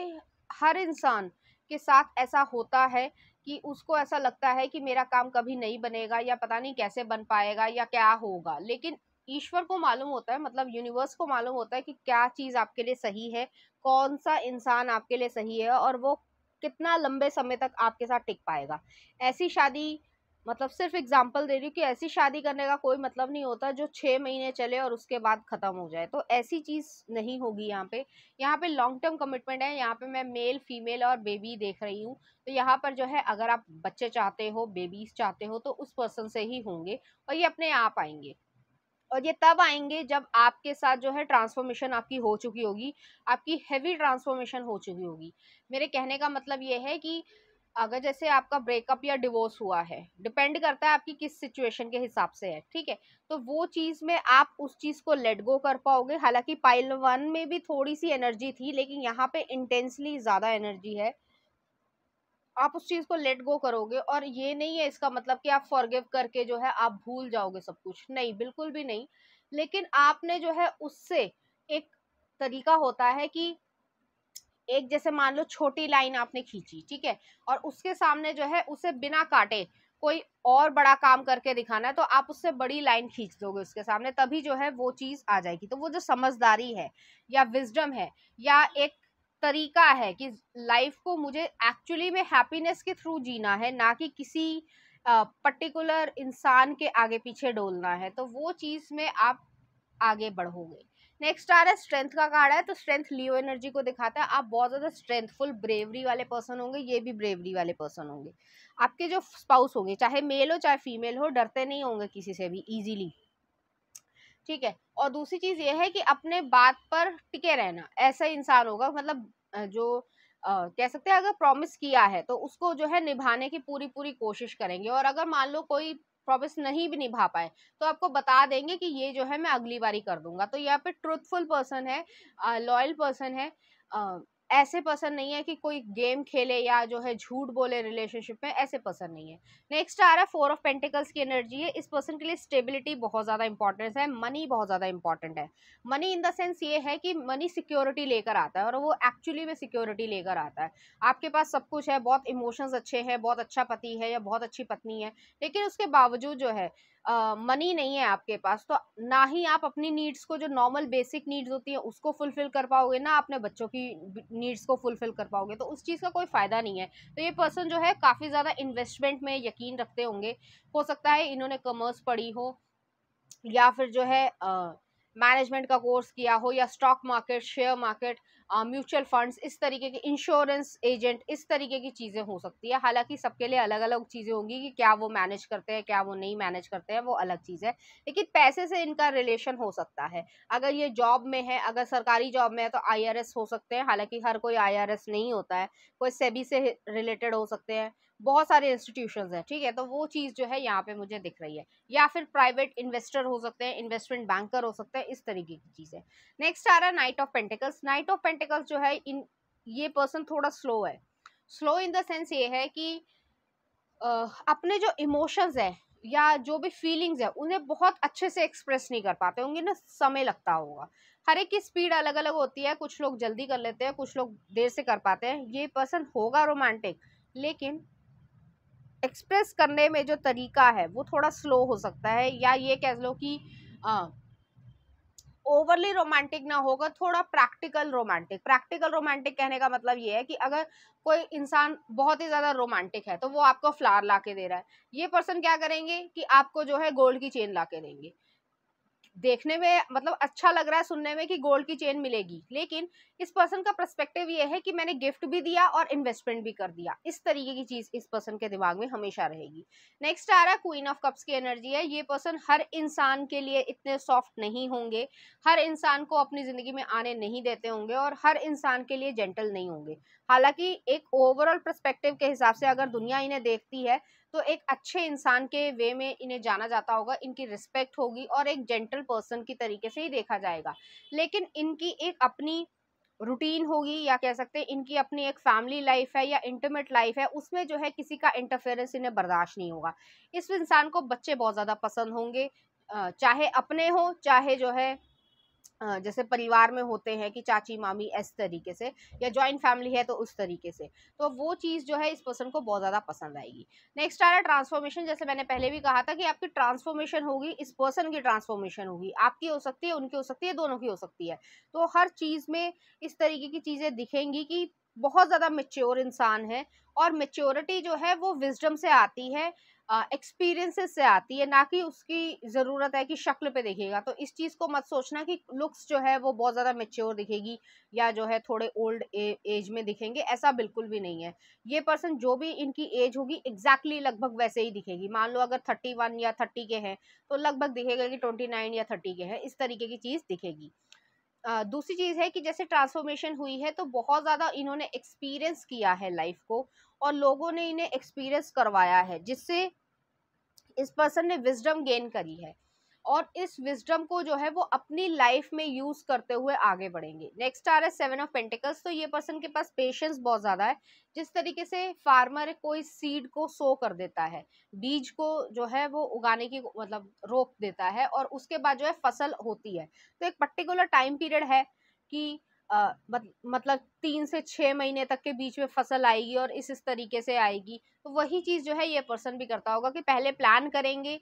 हर इंसान के साथ ऐसा होता है कि उसको ऐसा लगता है कि मेरा काम कभी नहीं बनेगा या पता नहीं कैसे बन पाएगा या क्या होगा लेकिन ईश्वर को मालूम होता है मतलब यूनिवर्स को मालूम होता है कि क्या चीज़ आपके लिए सही है कौन सा इंसान आपके लिए सही है और वो कितना लंबे समय तक आपके साथ टिक पाएगा ऐसी शादी मतलब सिर्फ एग्जाम्पल दे रही हूँ कि ऐसी शादी करने का कोई मतलब नहीं होता जो छः महीने चले और उसके बाद ख़त्म हो जाए तो ऐसी चीज़ नहीं होगी यहाँ पे यहाँ पे लॉन्ग टर्म कमिटमेंट है यहाँ पे मैं मेल फीमेल और बेबी देख रही हूँ तो यहाँ पर जो है अगर आप बच्चे चाहते हो बेबीज चाहते हो तो उस पर्सन से ही होंगे और ये अपने आप आएंगे और ये तब आएंगे जब आपके साथ जो है ट्रांसफॉर्मेशन आपकी हो चुकी होगी आपकी हैवी ट्रांसफॉर्मेशन हो चुकी होगी मेरे कहने का मतलब ये है कि अगर जैसे आपका ब्रेकअप या डिवोर्स हुआ है डिपेंड करता है आपकी किस सिचुएशन के हिसाब से है ठीक है तो वो चीज़ में आप उस चीज़ को लेट गो कर पाओगे हालांकि पाइल वन में भी थोड़ी सी एनर्जी थी लेकिन यहाँ पे इंटेंसली ज़्यादा एनर्जी है आप उस चीज को लेट गो करोगे और ये नहीं है इसका मतलब कि आप फॉरगिव करके जो है आप भूल जाओगे सब कुछ नहीं बिल्कुल भी नहीं लेकिन आपने जो है उससे एक तरीका होता है कि एक जैसे मान लो छोटी लाइन आपने खींची ठीक है और उसके सामने जो है उसे बिना काटे कोई और बड़ा काम करके दिखाना है तो आप उससे बड़ी लाइन खींच दोगे उसके सामने तभी जो है वो चीज़ आ जाएगी तो वो जो समझदारी है या विजडम है या एक तरीका है कि लाइफ को मुझे एक्चुअली में हैप्पीनेस के थ्रू जीना है ना कि किसी पर्टिकुलर इंसान के आगे पीछे डोलना है तो वो चीज़ में आप आगे बढ़ोगे नेक्स्ट आ रहा है स्ट्रेंथ का कार्ड है तो स्ट्रेंथ लियो एनर्जी को दिखाता है आप बहुत ज़्यादा स्ट्रेंथफुल ब्रेवरी वाले पर्सन होंगे ये भी ब्रेवरी वाले पर्सन होंगे आपके जो स्पाउस होंगे चाहे मेल हो चाहे फीमेल हो डरते नहीं होंगे किसी से भी इजीली ठीक है और दूसरी चीज ये है कि अपने बात पर टिके रहना ऐसा इंसान होगा मतलब जो आ, कह सकते हैं अगर प्रॉमिस किया है तो उसको जो है निभाने की पूरी पूरी कोशिश करेंगे और अगर मान लो कोई प्रॉमिस नहीं भी निभा पाए तो आपको बता देंगे कि ये जो है मैं अगली बारी कर दूंगा तो यहाँ पे ट्रूथफुल पर्सन है लॉयल पर्सन है आ, ऐसे पसंद नहीं है कि कोई गेम खेले या जो है झूठ बोले रिलेशनशिप में ऐसे पसंद नहीं है नेक्स्ट आ रहा है फोर ऑफ पेंटिकल्स की एनर्जी है इस पर्सन के लिए स्टेबिलिटी बहुत ज़्यादा इंपॉर्टेंट है मनी बहुत ज़्यादा इंपॉर्टेंट है मनी इन द सेंस ये है कि मनी सिक्योरिटी लेकर आता है और वो एक्चुअली में सिक्योरिटी लेकर आता है आपके पास सब कुछ है बहुत इमोशंस अच्छे हैं बहुत अच्छा पति है या बहुत अच्छी पत्नी है लेकिन उसके बावजूद जो है मनी नहीं है आपके पास तो ना ही आप अपनी नीड्स को जो नॉर्मल बेसिक नीड्स होती है उसको फुलफिल कर पाओगे ना अपने बच्चों की नीड्स को फुलफिल कर पाओगे तो उस चीज़ का कोई फ़ायदा नहीं है तो ये पर्सन जो है काफ़ी ज़्यादा इन्वेस्टमेंट में यकीन रखते होंगे हो सकता है इन्होंने कॉमर्स पढ़ी हो या फिर जो है मैनेजमेंट का कोर्स किया हो या stock market share market mutual funds इस तरीके के इंश्योरेंस एजेंट इस तरीके की चीज़ें हो सकती है हालांकि सबके लिए अलग अलग चीज़ें होंगी कि क्या वो मैनेज करते हैं क्या वो नहीं मैनेज करते हैं वो अलग चीज़ है लेकिन पैसे से इनका रिलेशन हो सकता है अगर ये जॉब में है अगर सरकारी जॉब में है तो आई हो सकते हैं हालांकि हर कोई आई नहीं होता है कोई सेबी से रिलेटेड हो सकते हैं बहुत सारे इंस्टीट्यूशन हैं ठीक है तो वो चीज़ जो है यहाँ पे मुझे दिख रही है या फिर प्राइवेट इन्वेस्टर हो सकते हैं इन्वेस्टमेंट बैंकर हो सकते हैं इस तरीके की चीज़ें नेक्स्ट आ रहा है knight of pentacles knight of pentacles जो है इन ये पर्सन थोड़ा स्लो है स्लो इन देंस ये है कि आ, अपने जो इमोशंस हैं या जो भी फीलिंग्स है उन्हें बहुत अच्छे से एक्सप्रेस नहीं कर पाते होंगे ना समय लगता होगा हर एक की स्पीड अलग अलग होती है कुछ लोग जल्दी कर लेते हैं कुछ लोग देर से कर पाते हैं ये पर्सन होगा रोमांटिक लेकिन एक्सप्रेस करने में जो तरीका है वो थोड़ा स्लो हो सकता है या ये कह लो कि ओवरली रोमांटिक ना होगा थोड़ा प्रैक्टिकल रोमांटिक प्रैक्टिकल रोमांटिक कहने का मतलब ये है कि अगर कोई इंसान बहुत ही ज़्यादा रोमांटिक है तो वो आपको फ्लावर ला के दे रहा है ये पर्सन क्या करेंगे कि आपको जो है गोल्ड की चेन ला के देंगे देखने में मतलब अच्छा लग रहा है सुनने में कि गोल्ड की चेन मिलेगी लेकिन इस पर्सन का परस्पेक्टिव ये है कि मैंने गिफ्ट भी दिया और इन्वेस्टमेंट भी कर दिया इस तरीके की चीज इस पर्सन के दिमाग में हमेशा रहेगी नेक्स्ट आ रहा है क्वीन ऑफ कप्स की एनर्जी है ये पर्सन हर इंसान के लिए इतने सॉफ्ट नहीं होंगे हर इंसान को अपनी जिंदगी में आने नहीं देते होंगे और हर इंसान के लिए जेंटल नहीं होंगे हालांकि एक ओवरऑल परस्पेक्टिव के हिसाब से अगर दुनिया इन्हें देखती है तो एक अच्छे इंसान के वे में इन्हें जाना जाता होगा इनकी रिस्पेक्ट होगी और एक जेंटल पर्सन की तरीके से ही देखा जाएगा लेकिन इनकी एक अपनी रूटीन होगी या कह सकते हैं इनकी अपनी एक फैमिली लाइफ है या इंटरमेट लाइफ है उसमें जो है किसी का इंटरफेरेंस इन्हें बर्दाश्त नहीं होगा इस इंसान को बच्चे बहुत ज़्यादा पसंद होंगे चाहे अपने हों चाहे जो है जैसे परिवार में होते हैं कि चाची मामी इस तरीके से या जॉइंट फैमिली है तो उस तरीके से तो वो चीज़ जो है इस पर्सन को बहुत ज़्यादा पसंद आएगी नेक्स्ट आ रहा है ट्रांसफॉर्मेशन जैसे मैंने पहले भी कहा था कि आपकी ट्रांसफॉर्मेशन होगी इस पर्सन की ट्रांसफॉर्मेशन होगी आपकी हो सकती है उनकी हो सकती है दोनों की हो सकती है तो हर चीज़ में इस तरीके की चीज़ें दिखेंगी कि बहुत ज़्यादा मेच्योर इंसान है और मेच्योरिटी जो है वो विजडम से आती है एक्सपीरियंसेस से आती है ना कि उसकी ज़रूरत है कि शक्ल पे दिखेगा तो इस चीज़ को मत सोचना कि लुक्स जो है वो बहुत ज़्यादा मेच्योर दिखेगी या जो है थोड़े ओल्ड एज में दिखेंगे ऐसा बिल्कुल भी नहीं है ये पर्सन जो भी इनकी एज होगी एग्जैक्टली exactly लगभग वैसे ही दिखेगी मान लो अगर थर्टी वन या थर्टी के हैं तो लगभग दिखेगा कि ट्वेंटी नाइन या थर्टी के हैं इस तरीके की चीज़ दिखेगी दूसरी चीज़ है कि जैसे ट्रांसफॉर्मेशन हुई है तो बहुत ज़्यादा इन्होंने एक्सपीरियंस किया है लाइफ को और लोगों ने इन्हें एक्सपीरियंस करवाया है जिससे इस पर्सन ने विजडम गेन करी है और इस विजडम को जो है वो अपनी लाइफ में यूज करते हुए आगे बढ़ेंगे नेक्स्ट आ रहा है सेवन ऑफ पेंटिकल्स तो ये पर्सन के पास पेशेंस बहुत ज्यादा है जिस तरीके से फार्मर कोई सीड को सो कर देता है बीज को जो है वो उगाने की मतलब रोक देता है और उसके बाद जो है फसल होती है तो एक पर्टिकुलर टाइम पीरियड है कि मतलब तीन से छः महीने तक के बीच में फसल आएगी और इस इस तरीके से आएगी तो वही चीज़ जो है ये पर्सन भी करता होगा कि पहले प्लान करेंगे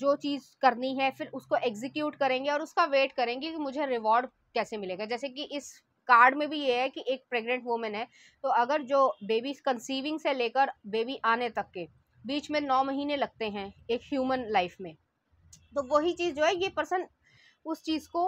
जो चीज़ करनी है फिर उसको एग्जीक्यूट करेंगे और उसका वेट करेंगे कि मुझे रिवॉर्ड कैसे मिलेगा जैसे कि इस कार्ड में भी ये है कि एक प्रेग्नेंट वूमेन है तो अगर जो बेबी कंसीविंग से लेकर बेबी आने तक के बीच में नौ महीने लगते हैं एक ह्यूमन लाइफ में तो वही चीज़ जो है ये पर्सन उस चीज़ को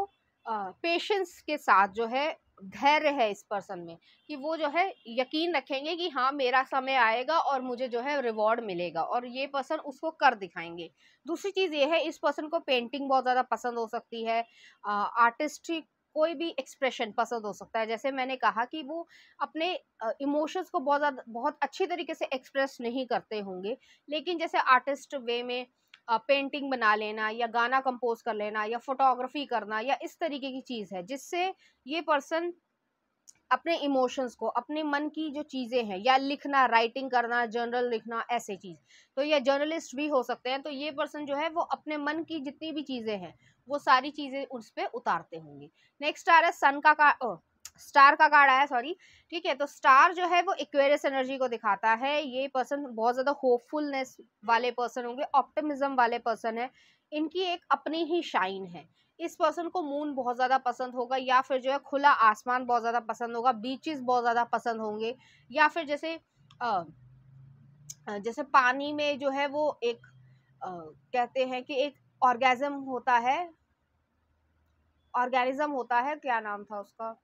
पेशेंस के साथ जो है धैर्य है इस पर्सन में कि वो जो है यकीन रखेंगे कि हाँ मेरा समय आएगा और मुझे जो है रिवॉर्ड मिलेगा और ये पर्सन उसको कर दिखाएंगे दूसरी चीज़ ये है इस पर्सन को पेंटिंग बहुत ज़्यादा पसंद हो सकती है आर्टिस्टिक कोई भी एक्सप्रेशन पसंद हो सकता है जैसे मैंने कहा कि वो अपने इमोशंस को बहुत ज़्यादा बहुत अच्छी तरीके से एक्सप्रेस नहीं करते होंगे लेकिन जैसे आर्टिस्ट वे में पेंटिंग बना लेना या गाना कंपोज कर लेना या फोटोग्राफी करना या इस तरीके की चीज़ है जिससे ये पर्सन अपने इमोशंस को अपने मन की जो चीज़ें हैं या लिखना राइटिंग करना जर्नल लिखना ऐसे चीज़ तो या जर्नलिस्ट भी हो सकते हैं तो ये पर्सन जो है वो अपने मन की जितनी भी चीज़ें हैं वो सारी चीज़ें उस पर उतारते होंगे नेक्स्ट आ रहा है सन का, का ओ, स्टार का कार्ड आया सॉरी ठीक है तो स्टार जो है वो इक्वेरियस एनर्जी को दिखाता है ये पर्सन बहुत ज़्यादा होपफुलनेस वाले पर्सन होंगे ऑप्टिमिज्म वाले पर्सन है इनकी एक अपनी ही शाइन है इस पर्सन को मून बहुत ज़्यादा पसंद होगा या फिर जो है खुला आसमान बहुत ज़्यादा पसंद होगा बीचेस बहुत ज़्यादा पसंद होंगे या फिर जैसे आ, जैसे पानी में जो है वो एक आ, कहते हैं कि एक ऑर्गेजम होता है ऑर्गेनिज्म होता है क्या नाम था उसका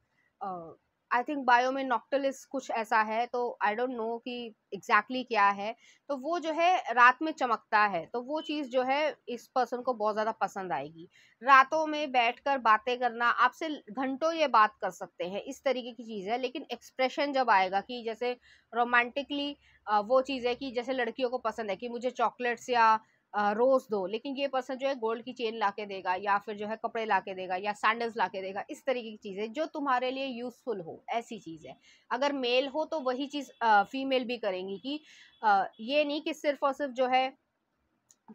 आई थिंक बायो में नॉक्टलिस कुछ ऐसा है तो आई डोंट नो कि एग्जैक्टली क्या है तो वो जो है रात में चमकता है तो वो चीज़ जो है इस पर्सन को बहुत ज़्यादा पसंद आएगी रातों में बैठकर बातें करना आपसे घंटों ये बात कर सकते हैं इस तरीके की चीज़ है लेकिन एक्सप्रेशन जब आएगा कि जैसे रोमांटिकली वो चीज़ है कि जैसे लड़कियों को पसंद है कि मुझे चॉकलेट्स या रोज़ दो लेकिन ये पर्सन जो है गोल्ड की चेन ला के देगा या फिर जो है कपड़े ला के देगा या सैंडल्स ला के देगा इस तरीके की चीज़ें जो तुम्हारे लिए यूज़फुल हो ऐसी चीज़ है अगर मेल हो तो वही चीज़ फीमेल भी करेंगी कि ये नहीं कि सिर्फ और सिर्फ जो है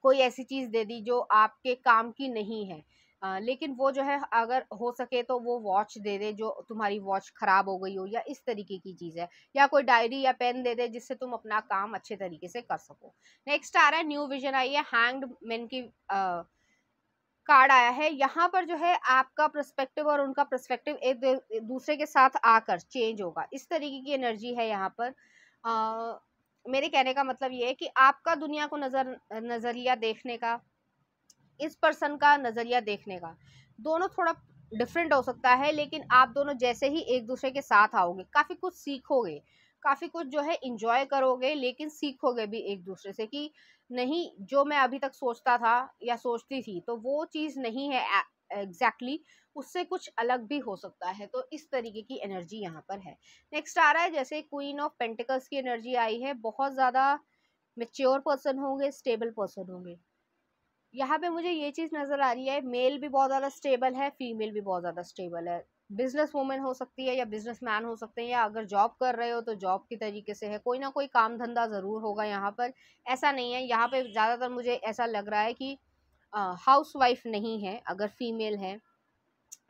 कोई ऐसी चीज़ दे दी जो आपके काम की नहीं है आ, लेकिन वो जो है अगर हो सके तो वो वॉच दे दे जो तुम्हारी वॉच ख़राब हो गई हो या इस तरीके की चीज़ है या कोई डायरी या पेन दे दे जिससे तुम अपना काम अच्छे तरीके से कर सको नेक्स्ट आ रहा है न्यू विजन आई है हैंग्ड मैन की कार्ड आया है यहाँ पर जो है आपका प्रस्पेक्टिव और उनका प्रस्पेक्टिव एक दूसरे के साथ आकर चेंज होगा इस तरीके की एनर्जी है यहाँ पर आ, मेरे कहने का मतलब ये है कि आपका दुनिया को नज़र नज़रिया देखने का इस पर्सन का नज़रिया देखने का दोनों थोड़ा डिफरेंट हो सकता है लेकिन आप दोनों जैसे ही एक दूसरे के साथ आओगे काफ़ी कुछ सीखोगे काफ़ी कुछ जो है इंजॉय करोगे लेकिन सीखोगे भी एक दूसरे से कि नहीं जो मैं अभी तक सोचता था या सोचती थी तो वो चीज़ नहीं है एग्जैक्टली exactly, उससे कुछ अलग भी हो सकता है तो इस तरीके की एनर्जी यहाँ पर है नेक्स्ट आ रहा है जैसे क्वीन ऑफ पेंटिकल्स की एनर्जी आई है बहुत ज़्यादा मेच्योर पर्सन होंगे स्टेबल पर्सन होंगे यहाँ पे मुझे ये चीज़ नज़र आ रही है मेल भी बहुत ज़्यादा स्टेबल है फीमेल भी बहुत ज़्यादा स्टेबल है बिजनेस वूमेन हो सकती है या बिजनेस मैन हो सकते हैं या अगर जॉब कर रहे हो तो जॉब की तरीके से है कोई ना कोई काम धंधा ज़रूर होगा यहाँ पर ऐसा नहीं है यहाँ पे ज़्यादातर मुझे ऐसा लग रहा है कि हाउस वाइफ नहीं है अगर फीमेल है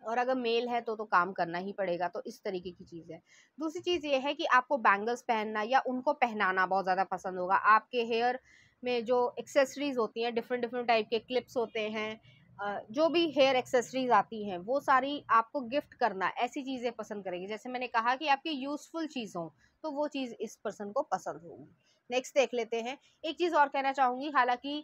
और अगर मेल है तो तो काम करना ही पड़ेगा तो इस तरीके की चीज़ है दूसरी चीज़ ये है कि आपको बैंगल्स पहनना या उनको पहनाना बहुत ज़्यादा पसंद होगा आपके हेयर में जो एक्सेसरीज़ होती हैं डिफरेंट डिफरेंट टाइप के क्लिप्स होते हैं जो भी हेयर एक्सेसरीज आती हैं वो सारी आपको गिफ्ट करना ऐसी चीज़ें पसंद करेगी जैसे मैंने कहा कि आपकी यूज़फुल चीज़ हो तो वो चीज़ इस पर्सन को पसंद होगी नेक्स्ट देख लेते हैं एक चीज़ और कहना चाहूँगी हालांकि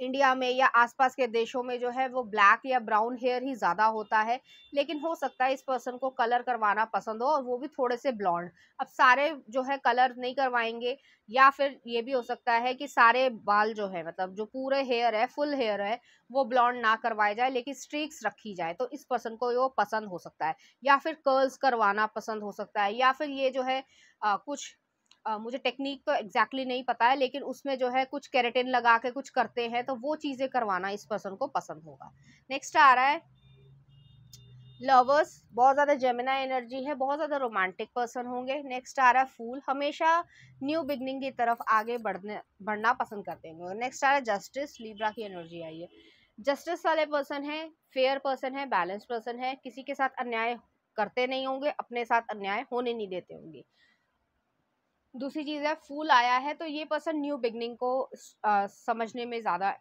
इंडिया में या आसपास के देशों में जो है वो ब्लैक या ब्राउन हेयर ही ज़्यादा होता है लेकिन हो सकता है इस पर्सन को कलर करवाना पसंद हो और वो भी थोड़े से ब्लॉन्ड अब सारे जो है कलर नहीं करवाएंगे या फिर ये भी हो सकता है कि सारे बाल जो है मतलब जो पूरे हेयर है फुल हेयर है वो ब्लॉन्ड ना करवाया जाए लेकिन स्ट्रीक्स रखी जाए तो इस पर्सन को वो पसंद हो सकता है या फिर कर्ल्स करवाना पसंद हो सकता है या फिर ये जो है आ, कुछ आ, मुझे टेक्निक तो एग्जैक्टली नहीं पता है लेकिन उसमें जो है कुछ कैरेटिन लगा के कुछ करते हैं तो वो चीज़ें करवाना इस पर्सन को पसंद होगा नेक्स्ट आ रहा है लवर्स बहुत ज़्यादा जेमिना एनर्जी है बहुत ज़्यादा रोमांटिक पर्सन होंगे नेक्स्ट आ रहा है फूल हमेशा न्यू बिगनिंग की तरफ आगे बढ़ने बढ़ना पसंद करते हैं नेक्स्ट आ रहा है जस्टिस लीब्रा की एनर्जी आई है जस्टिस वाले पर्सन है फेयर पर्सन है बैलेंस पर्सन है किसी के साथ अन्याय करते नहीं होंगे अपने साथ अन्याय होने नहीं देते होंगे दूसरी चीज़ है फूल आया है तो ये पर्सन न्यू बिगनिंग को आ, समझने में ज़्यादा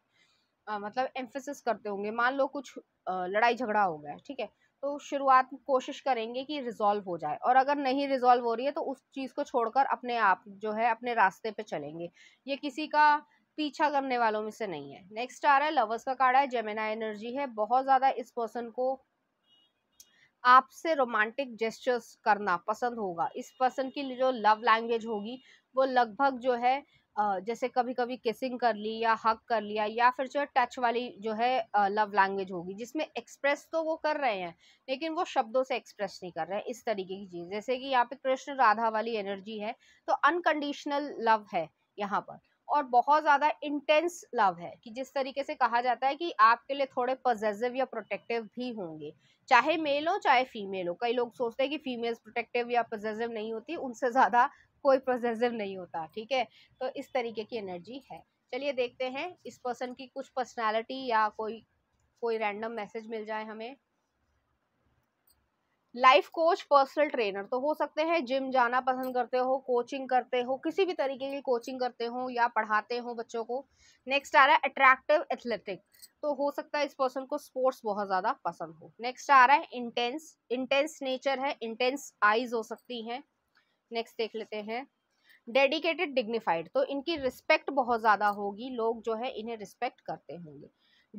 मतलब एम्फेसिस करते होंगे मान लो कुछ आ, लड़ाई झगड़ा हो गया ठीक है तो शुरुआत कोशिश करेंगे कि रिजॉल्व हो जाए और अगर नहीं रिजॉल्व हो रही है तो उस चीज़ को छोड़कर अपने आप जो है अपने रास्ते पे चलेंगे ये किसी का पीछा करने वालों में से नहीं है नेक्स्ट आ रहा है लवर्स का कार्ड है जेमिना एनर्जी है बहुत ज़्यादा इस पर्सन को आपसे रोमांटिक जेस्चर्स करना पसंद होगा इस पर्सन की जो लव लैंग्वेज होगी वो लगभग जो है जैसे कभी कभी किसिंग कर ली या हक कर लिया या फिर जो टच वाली जो है लव लैंग्वेज होगी जिसमें एक्सप्रेस तो वो कर रहे हैं लेकिन वो शब्दों से एक्सप्रेस नहीं कर रहे हैं इस तरीके की चीज़ जैसे कि यहाँ पे कृष्ण राधा वाली एनर्जी है तो अनकंडीशनल लव है यहाँ पर और बहुत ज़्यादा इंटेंस लव है कि जिस तरीके से कहा जाता है कि आपके लिए थोड़े पोजेसिव या प्रोटेक्टिव भी होंगे चाहे मेल हो चाहे फीमेल हो कई लोग सोचते हैं कि फीमेल्स प्रोटेक्टिव या पोजेसिव नहीं होती उनसे ज़्यादा कोई पोजेसिव नहीं होता ठीक है तो इस तरीके की एनर्जी है चलिए देखते हैं इस पर्सन की कुछ पर्सनैलिटी या कोई कोई रैंडम मैसेज मिल जाए हमें लाइफ कोच पर्सनल ट्रेनर तो हो सकते हैं जिम जाना पसंद करते हो कोचिंग करते हो किसी भी तरीके की कोचिंग करते हो या पढ़ाते हो बच्चों को नेक्स्ट आ रहा है अट्रैक्टिव एथलेटिक तो हो सकता है इस पर्सन को स्पोर्ट्स बहुत ज़्यादा पसंद हो नेक्स्ट आ रहा है इंटेंस इंटेंस नेचर है इंटेंस आइज हो सकती हैं नेक्स्ट देख लेते हैं डेडिकेटेड डिग्निफाइड तो इनकी रिस्पेक्ट बहुत ज़्यादा होगी लोग जो है इन्हें रिस्पेक्ट करते होंगे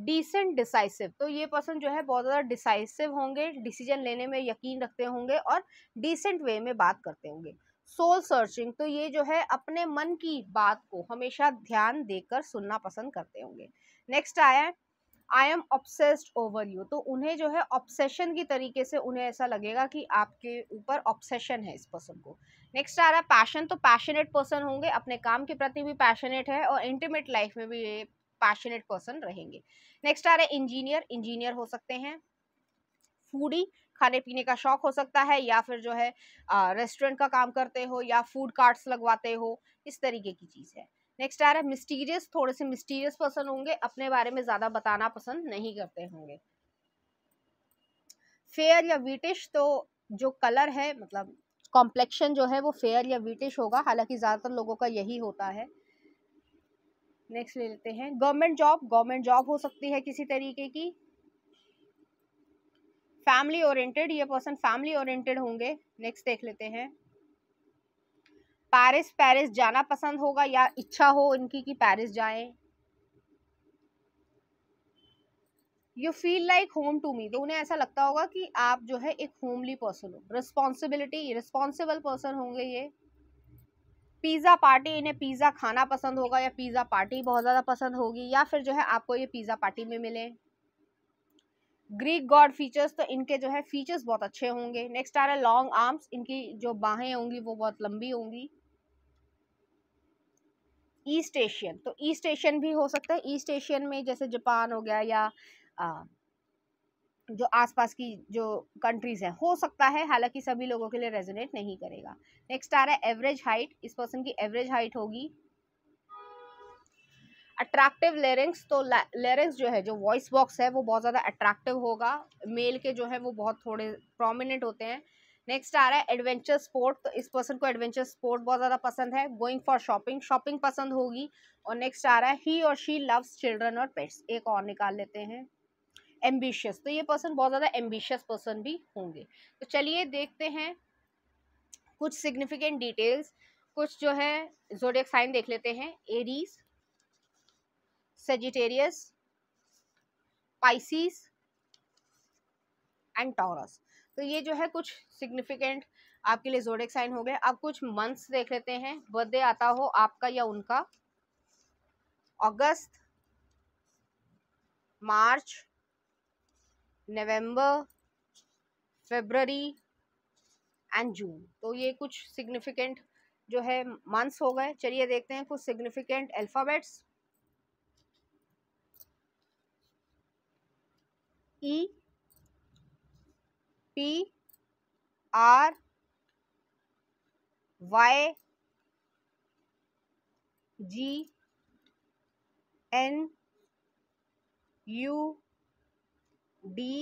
डिसेंट डिसाइसिव तो ये पर्सन जो है बहुत ज़्यादा डिसाइसिव होंगे डिसीजन लेने में यकीन रखते होंगे और डिसेंट वे में बात करते होंगे सोल सर्चिंग तो ये जो है अपने मन की बात को हमेशा ध्यान देकर सुनना पसंद करते होंगे नेक्स्ट आया I am obsessed over you तो उन्हें जो है ऑब्सेशन की तरीके से उन्हें ऐसा लगेगा कि आपके ऊपर ऑब्सेशन है इस पर्सन को नेक्स्ट आ रहा है पैशन तो पैशनेट पर्सन होंगे अपने काम के प्रति भी पैशनेट है और इंटीमेट लाइफ में भी ये पैशनेट पर्सन रहेंगे नेक्स्ट आ रहे हैं इंजीनियर इंजीनियर हो सकते हैं फूडी खाने पीने का शौक हो सकता है या फिर जो है रेस्टोरेंट का काम करते हो या फूड कार्ट्स लगवाते हो इस तरीके की चीज़ है नेक्स्ट आ रहा है मिस्टीरियस थोड़े से मिस्टीरियस पर्सन होंगे अपने बारे में ज़्यादा बताना पसंद नहीं करते होंगे फेयर या वीटिश तो जो कलर है मतलब कॉम्प्लेक्शन जो है वो फेयर या वीटिश होगा हालांकि ज़्यादातर लोगों का यही होता है नेक्स्ट ले लेते हैं गवर्नमेंट जॉब गवर्नमेंट जॉब हो सकती है किसी तरीके की फैमिली ओरिएंटेड ये पर्सन फैमिली ओरिएंटेड होंगे नेक्स्ट देख लेते हैं पेरिस पेरिस जाना पसंद होगा या इच्छा हो इनकी कि पेरिस जाए you feel like home to me तो उन्हें ऐसा लगता होगा कि आप जो है एक होमली पर्सन हो रिस्पॉन्सिबिलिटी रिस्पॉन्सिबल पर्सन होंगे ये पिज़्ज़ा पार्टी इन्हें पिज़्ज़ा खाना पसंद होगा या पिज़्ज़ा पार्टी बहुत ज़्यादा पसंद होगी या फिर जो है आपको ये पिज़्ज़ा पार्टी में मिले ग्रीक गॉड फीचर्स तो इनके जो है फीचर्स बहुत अच्छे होंगे नेक्स्ट आ रहा है लॉन्ग आर्म्स इनकी जो बाहें होंगी वो बहुत लंबी होंगी ईस्ट एशियन तो ईस्ट एशियन भी हो सकता है ईस्ट एशियन में जैसे जापान हो गया या जो आसपास की जो कंट्रीज़ हैं हो सकता है हालांकि सभी लोगों के लिए रेजोनेट नहीं करेगा नेक्स्ट आ रहा है एवरेज हाइट इस पर्सन की एवरेज हाइट होगी अट्रैक्टिव लेरिंग्स तो लेरिंग्स जो है जो वॉइस बॉक्स है वो बहुत ज़्यादा अट्रैक्टिव होगा मेल के जो है वो बहुत थोड़े प्रोमिनेंट होते हैं नेक्स्ट आ रहा है एडवेंचर स्पोर्ट तो इस पर्सन को एडवेंचर स्पोर्ट बहुत ज़्यादा पसंद है गोइंग फॉर शॉपिंग शॉपिंग पसंद होगी और नेक्स्ट आ रहा है ही और शी लव्स चिल्ड्रन और पेट्स एक और निकाल लेते हैं एम्बिशियस तो ये पर्सन बहुत ज़्यादा एम्बिशियस पर्सन भी होंगे तो चलिए देखते हैं कुछ सिग्निफिकेंट डिटेल्स कुछ जो है जोडियक साइन देख लेते हैं Aries Sagittarius Pisces and Taurus तो ये जो है कुछ सिग्निफिकेंट आपके लिए जोडेक साइन हो गए अब कुछ मंथ्स देख लेते हैं बर्थडे आता हो आपका या उनका अगस्त मार्च नवंबर फरवरी एंड जून तो ये कुछ सिग्निफिकेंट जो है मंथ्स हो गए चलिए देखते हैं कुछ significant alphabets E P R Y G N U D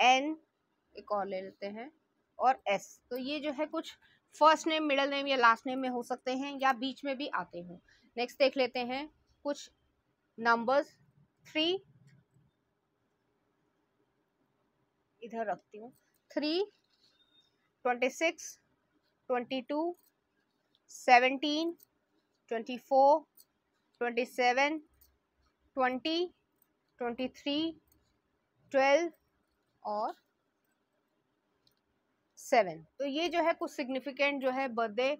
N एक और ले लेते हैं और एस तो ये जो है कुछ फर्स्ट नेम मिडल नेम या लास्ट नेम में हो सकते हैं या बीच में भी आते हों नेक्स्ट देख लेते हैं कुछ नंबर्स थ्री इधर रखती हूँ three twenty six twenty two seventeen twenty four twenty seven twenty twenty three twelve और सेवन तो ये जो है कुछ सिग्निफिकेंट जो है बर्थडे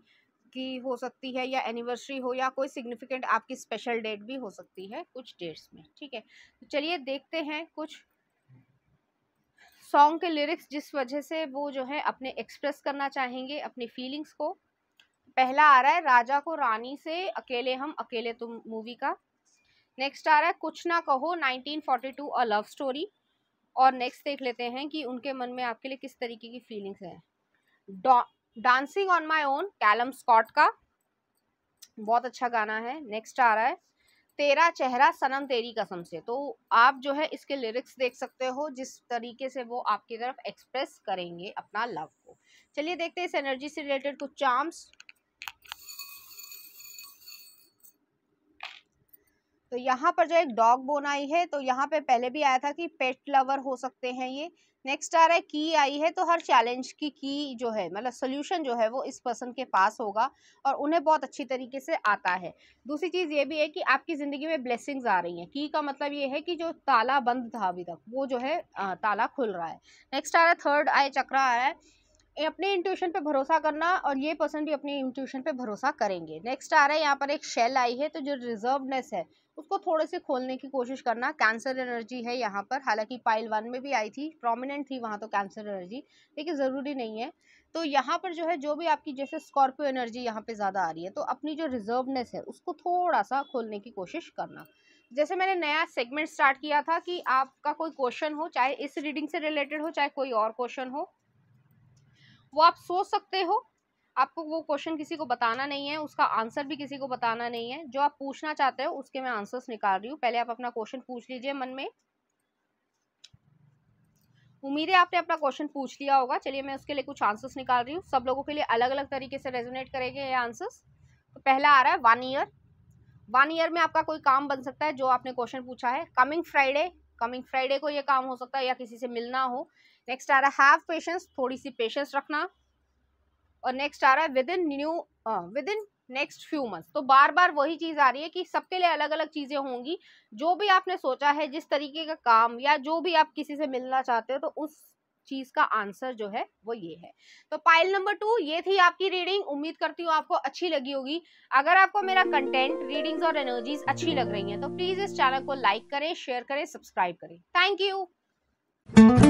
की हो सकती है या एनिवर्सरी हो या कोई सिग्निफिकेंट आपकी स्पेशल डेट भी हो सकती है कुछ डेट्स में ठीक है तो चलिए देखते हैं कुछ सॉन्ग के लिरिक्स जिस वजह से वो जो है अपने एक्सप्रेस करना चाहेंगे अपनी फीलिंग्स को पहला आ रहा है राजा को रानी से अकेले हम अकेले तुम मूवी का नेक्स्ट आ रहा है कुछ Na Kaho 1942 a love story और नेक्स्ट देख लेते हैं कि उनके मन में आपके लिए किस तरीके की फीलिंग्स हैं dancing on my own Calum Scott का बहुत अच्छा गाना है नेक्स्ट आ रहा है तेरा चेहरा सनम तेरी कसम से तो आप जो है इसके लिरिक्स देख सकते हो जिस तरीके से वो आपकी तरफ एक्सप्रेस करेंगे अपना लव को चलिए देखते हैं इस एनर्जी से रिलेटेड कुछ चार्म्स तो यहाँ पर जो एक डॉग बोन आई है तो यहाँ पे पहले भी आया था कि पेट लवर हो सकते हैं ये नेक्स्ट आ रहा है की आई है तो हर चैलेंज की की जो है मतलब सोल्यूशन जो है वो इस पर्सन के पास होगा और उन्हें बहुत अच्छी तरीके से आता है दूसरी चीज़ ये भी है कि आपकी ज़िंदगी में ब्लेसिंग्स आ रही हैं की का मतलब ये है कि जो ताला बंद था अभी तक वो जो है ताला खुल रहा है नेक्स्ट आ रहा है थर्ड आई चक्रा आ रहा है अपने इंट्यूशन पे भरोसा करना और ये पर्सन भी अपने इंट्यूशन पे भरोसा करेंगे नेक्स्ट आ रहा है यहाँ पर एक शेल आई है तो जो रिजर्वनेस है उसको थोड़े से खोलने की कोशिश करना कैंसर एनर्जी है यहाँ पर हालांकि पाइल वन में भी आई थी प्रोमिनेंट थी वहाँ तो कैंसर एनर्जी लेकिन ज़रूरी नहीं है तो यहाँ पर जो है जो भी आपकी जैसे स्कॉर्पियो एनर्जी यहाँ पर ज़्यादा आ रही है तो अपनी जो रिजर्वनेस है उसको थोड़ा सा खोलने की कोशिश करना जैसे मैंने नया सेगमेंट स्टार्ट किया था कि आपका कोई क्वेश्चन हो चाहे इस रीडिंग से रिलेटेड हो चाहे कोई और क्वेश्चन हो वो आप सोच सकते हो आपको वो क्वेश्चन किसी को बताना नहीं है उसका आंसर भी किसी को बताना नहीं है जो आप पूछना चाहते हो उसके मैं आंसर्स निकाल रही हूँ पहले आप अपना क्वेश्चन पूछ लीजिए मन में उम्मीद है आपने अपना क्वेश्चन पूछ लिया होगा चलिए मैं उसके लिए कुछ आंसर्स निकाल रही हूँ सब लोगों के लिए अलग अलग तरीके से रेजोनेट करेंगे ये आंसर्स तो पहला आ रहा है वन ईयर वन ईयर में आपका कोई काम बन सकता है जो आपने क्वेश्चन पूछा है कमिंग फ्राइडे कमिंग फ्राइडे को ये काम हो सकता है या किसी से मिलना हो नेक्स्ट आ रहा है हैव पेशेंस थोड़ी सी पेशेंस रखना और नेक्स्ट आ रहा है within new within next few months तो बार बार वही चीज़ आ रही है कि सबके लिए अलग अलग चीज़ें होंगी जो भी आपने सोचा है जिस तरीके का काम या जो भी आप किसी से मिलना चाहते हो तो उस चीज़ का आंसर जो है वो ये है तो पाइल नंबर टू ये थी आपकी रीडिंग उम्मीद करती हूँ आपको अच्छी लगी होगी अगर आपको मेरा कंटेंट रीडिंग्स और एनर्जीज अच्छी लग रही हैं तो प्लीज़ इस चैनल को लाइक करें शेयर करें सब्सक्राइब करें थैंक यू